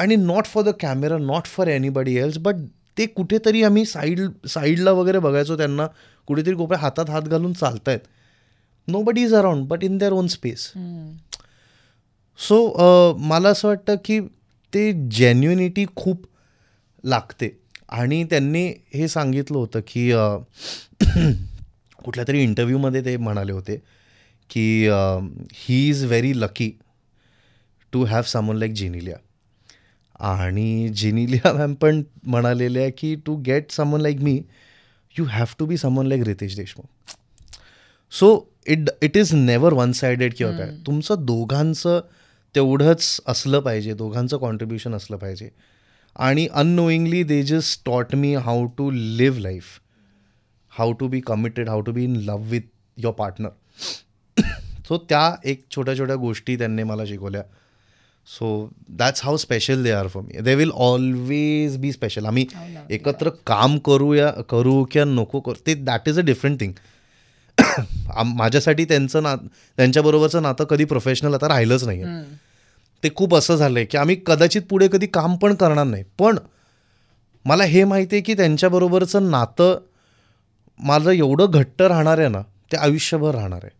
आणि not for the camera not for anybody else but ते कुठेतरी आम्ही साईड साईडला वगैरे बघायचो त्यांना कुठेतरी कोपऱ्या हातात हात घालून चालत आहेत nobody is around but in their own space so मला असं वाटतं की ते जेन्युनिटी खूप लागते आणि त्यांनी हे सांगितलं होतं की कुठल्या तरी इंटरव्ह्यूमध्ये ते म्हणाले होते की he is very lucky to have someone like Genelia आणि जिनिलिया मॅम पण म्हणालेल्या की to get someone like me you have to be someone like Ritesh Deshmukh so it it is never one sided किंवा काय तुमचं दोघांचं तेवढंच असलं पाहिजे दोघांचं कॉन्ट्रीब्युशन असलं पाहिजे आणि unknowingly they just taught me how to live life how to be committed how to be in love with your partner so त्या एक छोट्या छोट्या गोष्टी त्यांनी मला शिकवल्या so that's how special they are for me they will always be special आम्ही हो एकत्र काम करूया करू किंवा नको करू ते that is a different thing माझ्यासाठी त्यांचं ना त्यांच्याबरोबरचं नातं कधी प्रोफेशनल आता राहिलंच नाही ते खूप असं झालं आहे की आम्ही कदाचित पुढे कधी काम पण करणार नाही पण मला हे माहिती आहे की त्यांच्याबरोबरचं नातं माझं एवढं घट्ट राहणार आहे ना ते आयुष्यभर राहणार आहे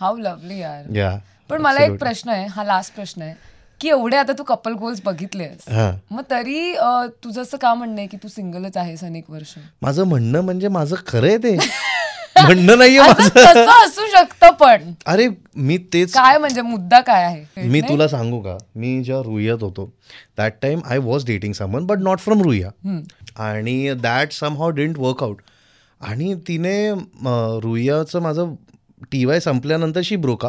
हाऊ लवली यार या पण मला एक प्रश्न आहे हा लास्ट प्रश्न आहे की एवढे आता तू कपल गोल्स बघितलेस मग तरी तुझं असं का म्हणणं आहे की तू सिंगलच आहेस अनेक वर्ष माझं म्हणणं म्हणजे माझं खरंय ते म्हणणं नाहीये असू शकतं पण अरे मी तेच काय म्हणजे मुद्दा काय आहे मी तुला सांगू का मी ज्या रुयात होतो that time I was dating someone but not from Ruia आणि that somehow work workout आणि तिने रुयाचं माझं टी वाय संपल्यानंतर शी ब्रोका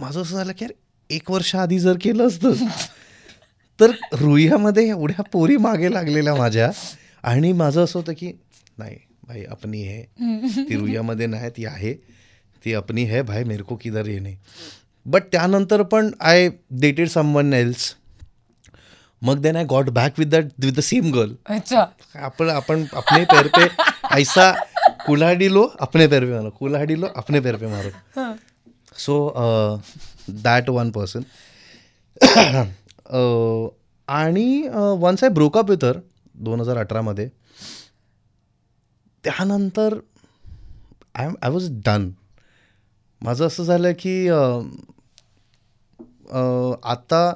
माझं असं झालं की अरे एक वर्ष आधी जर केलं असतं तर रुईयामध्ये एवढ्या पोरी मागे लागलेल्या माझ्या आणि माझं असं होतं की नाही भाई अपनी है ती रुईयामध्ये नाही ती आहे ती अपनी है भाई मेरको किदर किधर येणे बट त्यानंतर पण आय डेटेड समवन एल्स मग then I got back with that with the same girl आपण आपण आपले पेरपे ऐसा कुल्हाडी लो अपने पेरपे मारो कुल्हाडी लो अपने पेरपे मारो सो दॅट वन पर्सन आणि once I broke up with her दोन हजार अठरामध्ये त्यानंतर आय आय वॉज डन माझं असं झालं की आता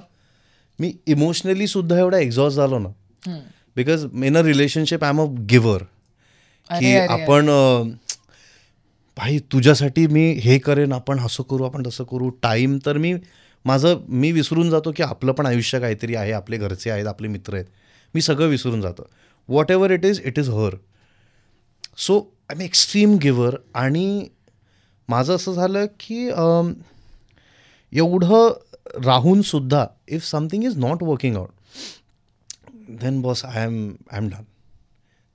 मी इमोशनली सुद्धा एवढा एक्झॉस्ट झालो ना because in a relationship I am a giver की आपण भाई तुझ्यासाठी मी हे करेन आपण असं करू आपण तसं करू टाईम तर मी माझं मी विसरून जातो की आपलं पण आयुष्य काहीतरी आहे आपले घरचे आहेत आपले मित्र आहेत मी सगळं विसरून जातो whatever it is it is her so I am extreme giver आणि माझं असं झालं की एवढं राहूनसुद्धा if something is not working out then boss I am I am done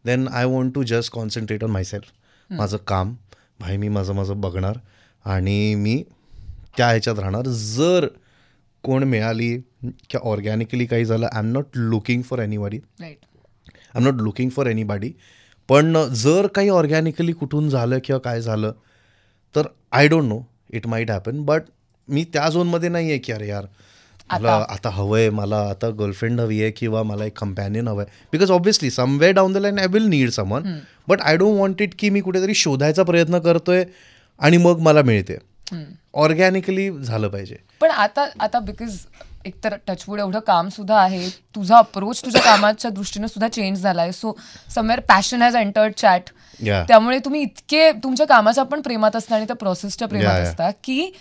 then I want to just concentrate on self माझं काम भाई मी माझं माझं बघणार आणि मी त्या ह्याच्यात राहणार जर कोण मिळाली किंवा ऑर्गॅनिकली काही झालं I am not looking for anybody I am not looking for anybody पण जर काही ऑर्गॅनिकली कुठून झालं किंवा काय झालं तर I don't know it might happen but मी त्या झोनमध्ये नाही आहे की अरे यार मला आता हवंय मला आता गर्लफ्रेंड हवी आहे किंवा मला एक कंपॅनियन हवं आहे because obviously somewhere down the line I will need someone but I don't want it की मी कुठेतरी शोधायचा प्रयत्न करतोय आणि मग मला मिळते ऑर्गॅनिकली झालं पाहिजे पण आता आता बिकॉज एकतर टचवूड एवढं काम सुद्धा आहे तुझा अप्रोच तुझ्या कामाच्या दृष्टीने सुद्धा चेंज झालाय so somewhere passion has entered chat त्यामुळे तुम्ही इतके तुमच्या कामाच्या पण प्रेमात असता आणि त्या प्रोसेसच्या प्रेमात असता की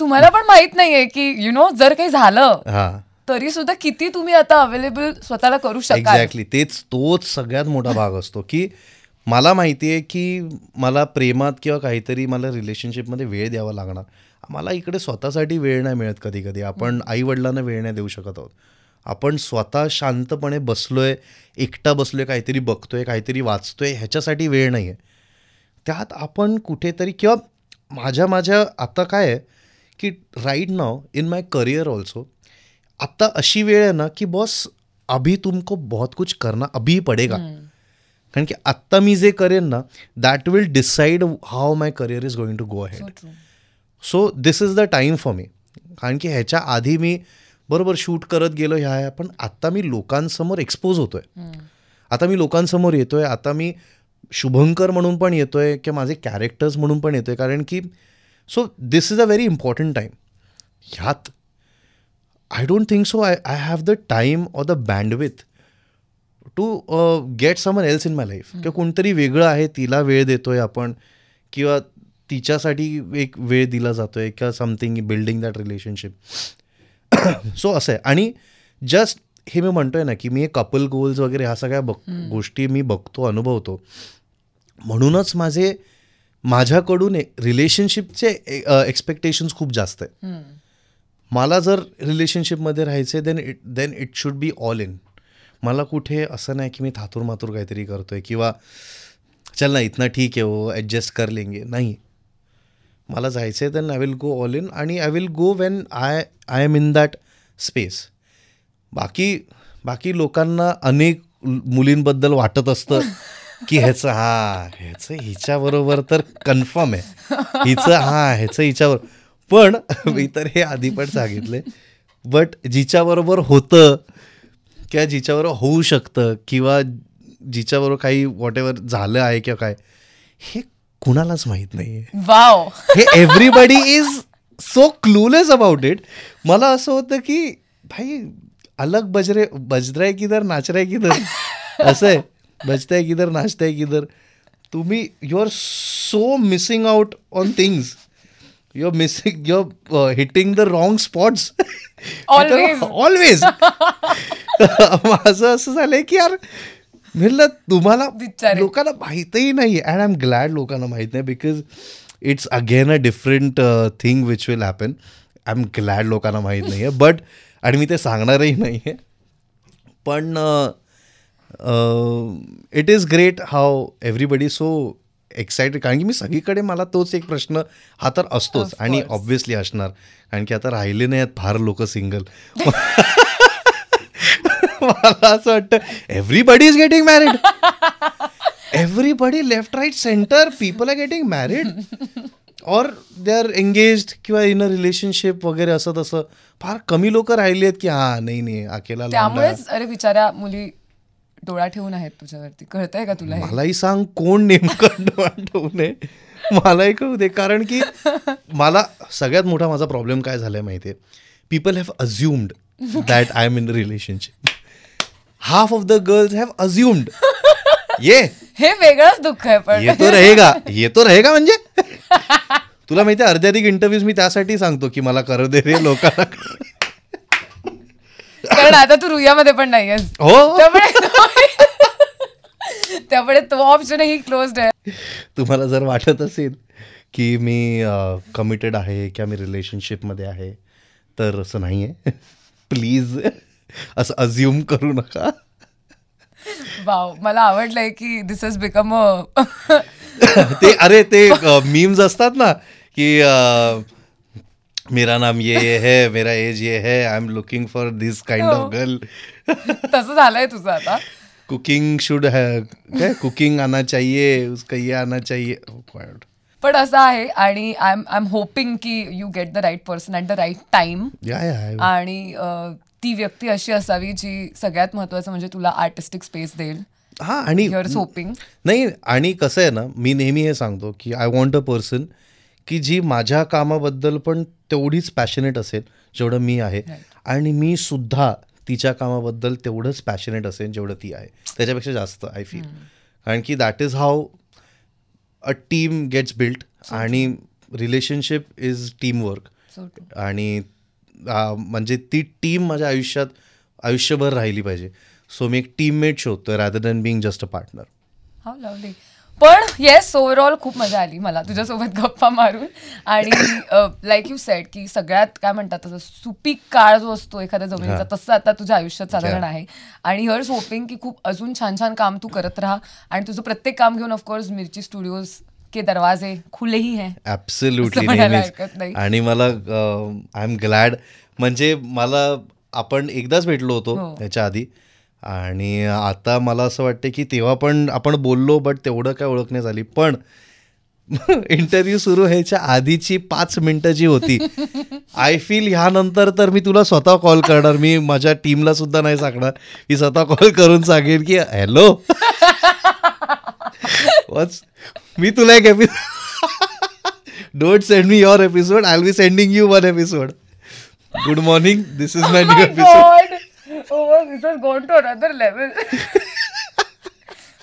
तुम्हाला पण माहित नाहीये की यु नो जर काही झालं तरी सुद्धा किती तुम्ही आता अवेलेबल स्वतःला करू शकता एक्झॅक्टली तेच तोच सगळ्यात मोठा भाग असतो की मला माहिती आहे की मला प्रेमात किंवा काहीतरी मला रिलेशनशिपमध्ये वेळ द्यावा लागणार मला इकडे स्वतःसाठी वेळ नाही मिळत कधी कधी आपण आई वडिलांना वेळ नाही देऊ शकत आहोत आपण स्वतः शांतपणे बसलोय एकटा बसलोय काहीतरी बघतोय काहीतरी वाचतोय ह्याच्यासाठी वेळ नाही आहे त्यात आपण कुठेतरी किंवा माझ्या माझ्या आता काय आहे की right now in my career also आत्ता अशी वेळ आहे ना की बॉस अभी तुमको बहुत कुछ करना अभी पडेगा कारण की आत्ता मी जे करेन ना that will decide how my career is going to go ahead so this is the time for me कारण की ह्याच्या आधी मी बरोबर शूट करत गेलो ह्या ह्या पण आत्ता मी लोकांसमोर एक्सपोज होतोय आता मी लोकांसमोर येतोय आता मी शुभंकर म्हणून पण येतोय किंवा माझे कॅरेक्टर्स म्हणून पण येतोय कारण की so this is a very important time ह्यात I don't think so I I have the time or the bandwidth to get someone else in my life किंवा कोणतरी वेगळं आहे तिला वेळ देतोय आपण किंवा तिच्यासाठी एक वेळ दिला जातो आहे किंवा something building that relationship so असं आहे आणि जस्ट हे मी म्हणतोय ना की मी कपल गोल्स वगैरे ह्या सगळ्या बघ गोष्टी मी बघतो अनुभवतो म्हणूनच माझे माझ्याकडून रिलेशनशिपचे एक्सपेक्टेशन्स खूप जास्त आहे मला जर रिलेशनशिपमध्ये राहायचे then it then it should be all in मला कुठे असं नाही की मी थातूर मातूर काहीतरी करतो आहे किंवा चल ना इतना ठीक आहे हो ॲडजस्ट कर लेंगे नाही मला जायचं आहे then I will go all in आणि I will go when I I am in that space बाकी बाकी लोकांना अनेक मुलींबद्दल वाटत असतं की ह्याचं हा ह्याचं हिच्याबरोबर तर कन्फर्म आहे हिचं हा ह्याचं हिच्याबरोबर पण मी तर हे आधी पण सांगितले बट जिच्याबरोबर होतं किंवा जिच्याबरोबर होऊ शकतं किंवा जिच्याबरोबर काही वॉट एव्हर झालं आहे किंवा काय हे कुणालाच माहीत नाही वाव हे everybody is so clueless about it मला असं होतं की भाई अलग बजरे बजराय की दर नाचराय की असं आहे भजताय किधर नाचताय किधर तुम्ही you are so missing out on things you are missing you are hitting the wrong spots always माझं असं झालंय की यार म्हणलं तुम्हाला लोकांना माहितही नाही अँड आय एम ग्लॅड लोकांना माहीत नाही because it's again a different thing which will happen I am glad लोकांना माहीत नाही आहे बट आणि मी ते सांगणारही नाही आहे पण uh, it is great how everybody so excited कारण की मी सगळीकडे मला तोच एक प्रश्न हा तर असतोच आणि ऑब्व्हियसली असणार कारण की आता राहिले नाही आहेत फार लोक सिंगल मला असं वाटतं everybody is getting married everybody left right centre people are getting married और दे आर एंगेज किंवा इन अ रिलेशनशिप वगैरे असं तसं फार कमी लोक राहिले आहेत की हा नाही नाही अकेला अरे बिचारा मुली डोळा ठेवून आहेत तुझ्यावरती कळतंय का तुला मलाही सांग कोण नेमकं डोळा ठेवू नये मलाही कळू दे कारण की मला सगळ्यात मोठा माझा प्रॉब्लेम काय झालाय माहितीये people have assumed that I am in relationship half of the girls have assumed ये हे वेगळंच दुःख आहे पण येतो रहेगा येतो रहेगा म्हणजे तुला माहिती अर्ध्याधिक इंटरव्ह्यूज मी त्यासाठी सांगतो की मला कर दे रे लोकांना कारण आता तू रुयामध्ये पण नाही हो त्यामुळे तो ऑप्शनही क्लोज आहे तुम्हाला जर वाटत असेल की मी कमिटेड आहे किंवा मी रिलेशनशिपमध्ये आहे तर असं नाही आहे प्लीज असं अज्युम करू नका वाव मला आवडलंय की दिस इज बिकम अ ते अरे ते मीम्स असतात ना की मेरा नाम ये ये है मेरा एज ये है I am looking for this kind of girl तसं झालंय तुझं आता कुकिंग शुड काय कुकिंग आना चाहिए उसका ये आना चाहिए oh पण असं आहे आणि I am I am hoping की you get the right person at the right time आणि ती व्यक्ती अशी असावी जी सगळ्यात महत्वाचं म्हणजे तुला आर्टिस्टिक स्पेस देईल हा आणि होपिंग नाही आणि कसं आहे ना मी नेहमी हे सांगतो की आय वॉन्ट अ पर्सन की जी माझ्या कामाबद्दल पण तेवढीच पॅशनेट असेल जेवढं मी आहे आणि मी सुद्धा तिच्या कामाबद्दल तेवढंच पॅशनेट असेल जेवढं ती आहे त्याच्यापेक्षा जास्त आय फील कारण की that is how a team gets built आणि रिलेशनशिप इज टीमवर्क आणि म्हणजे ती टीम माझ्या आयुष्यात आयुष्यभर राहिली पाहिजे सो मी एक टीममेट शोधतोय rather than being just a partner lovely पण येस ओव्हरऑल खूप मजा आली मला तुझ्यासोबत गप्पा मारून आणि लाईक यू सेट की सगळ्यात काय म्हणतात तसं सुपीक काळ जो असतो एखाद्या जमिनीचा तसं आता तुझ्या आयुष्यात साधारण आहे आणि हर होपिंग की खूप अजून छान छान काम तू करत राहा आणि तुझं प्रत्येक काम घेऊन ऑफकोर्स मिरची स्टुडिओज के दरवाजे खुलेही ही हैं नाही आणि मला आय एम ग्लॅड म्हणजे मला आपण एकदाच भेटलो होतो हो. त्याच्या आधी आणि आता मला असं वाटतं की तेव्हा पण आपण बोललो बट तेवढं काय ओळख नाही झाली पण इंटरव्ह्यू सुरू व्हायच्या आधीची पाच मिनटं जी होती आय फील ह्यानंतर तर मी तुला स्वतः कॉल करणार मी माझ्या टीमला सुद्धा नाही सांगणार मी स्वतः कॉल करून सांगेन की हॅलो वॉच मी तुला एक episode don't send me your episode I be sending you one episode good morning this is my new episode this was gone to another level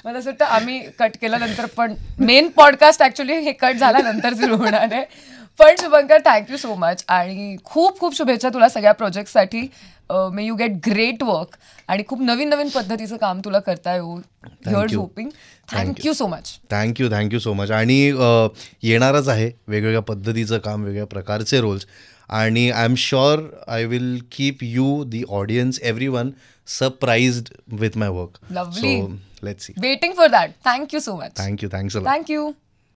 मला असं वाटतं आम्ही कट केल्यानंतर पण मेन पॉडकास्ट ऍक्च्युली हे कट झाल्यानंतर सुरू होणार आहे पण शुभंकर थँक्यू सो मच आणि खूप खूप शुभेच्छा तुला सगळ्या प्रोजेक्टसाठी may you get great work आणि खूप नवीन नवीन पद्धतीचं काम तुला करता येऊ your hoping thank you so much thank you thank you so much आणि येणारच आहे वेगवेगळ्या पद्धतीचं काम वेगवेगळ्या प्रकारचे रोल्स आणि I am sure I will keep you the audience every one surprise with my work so let's waiting for that thank you so much thank you thanks thank you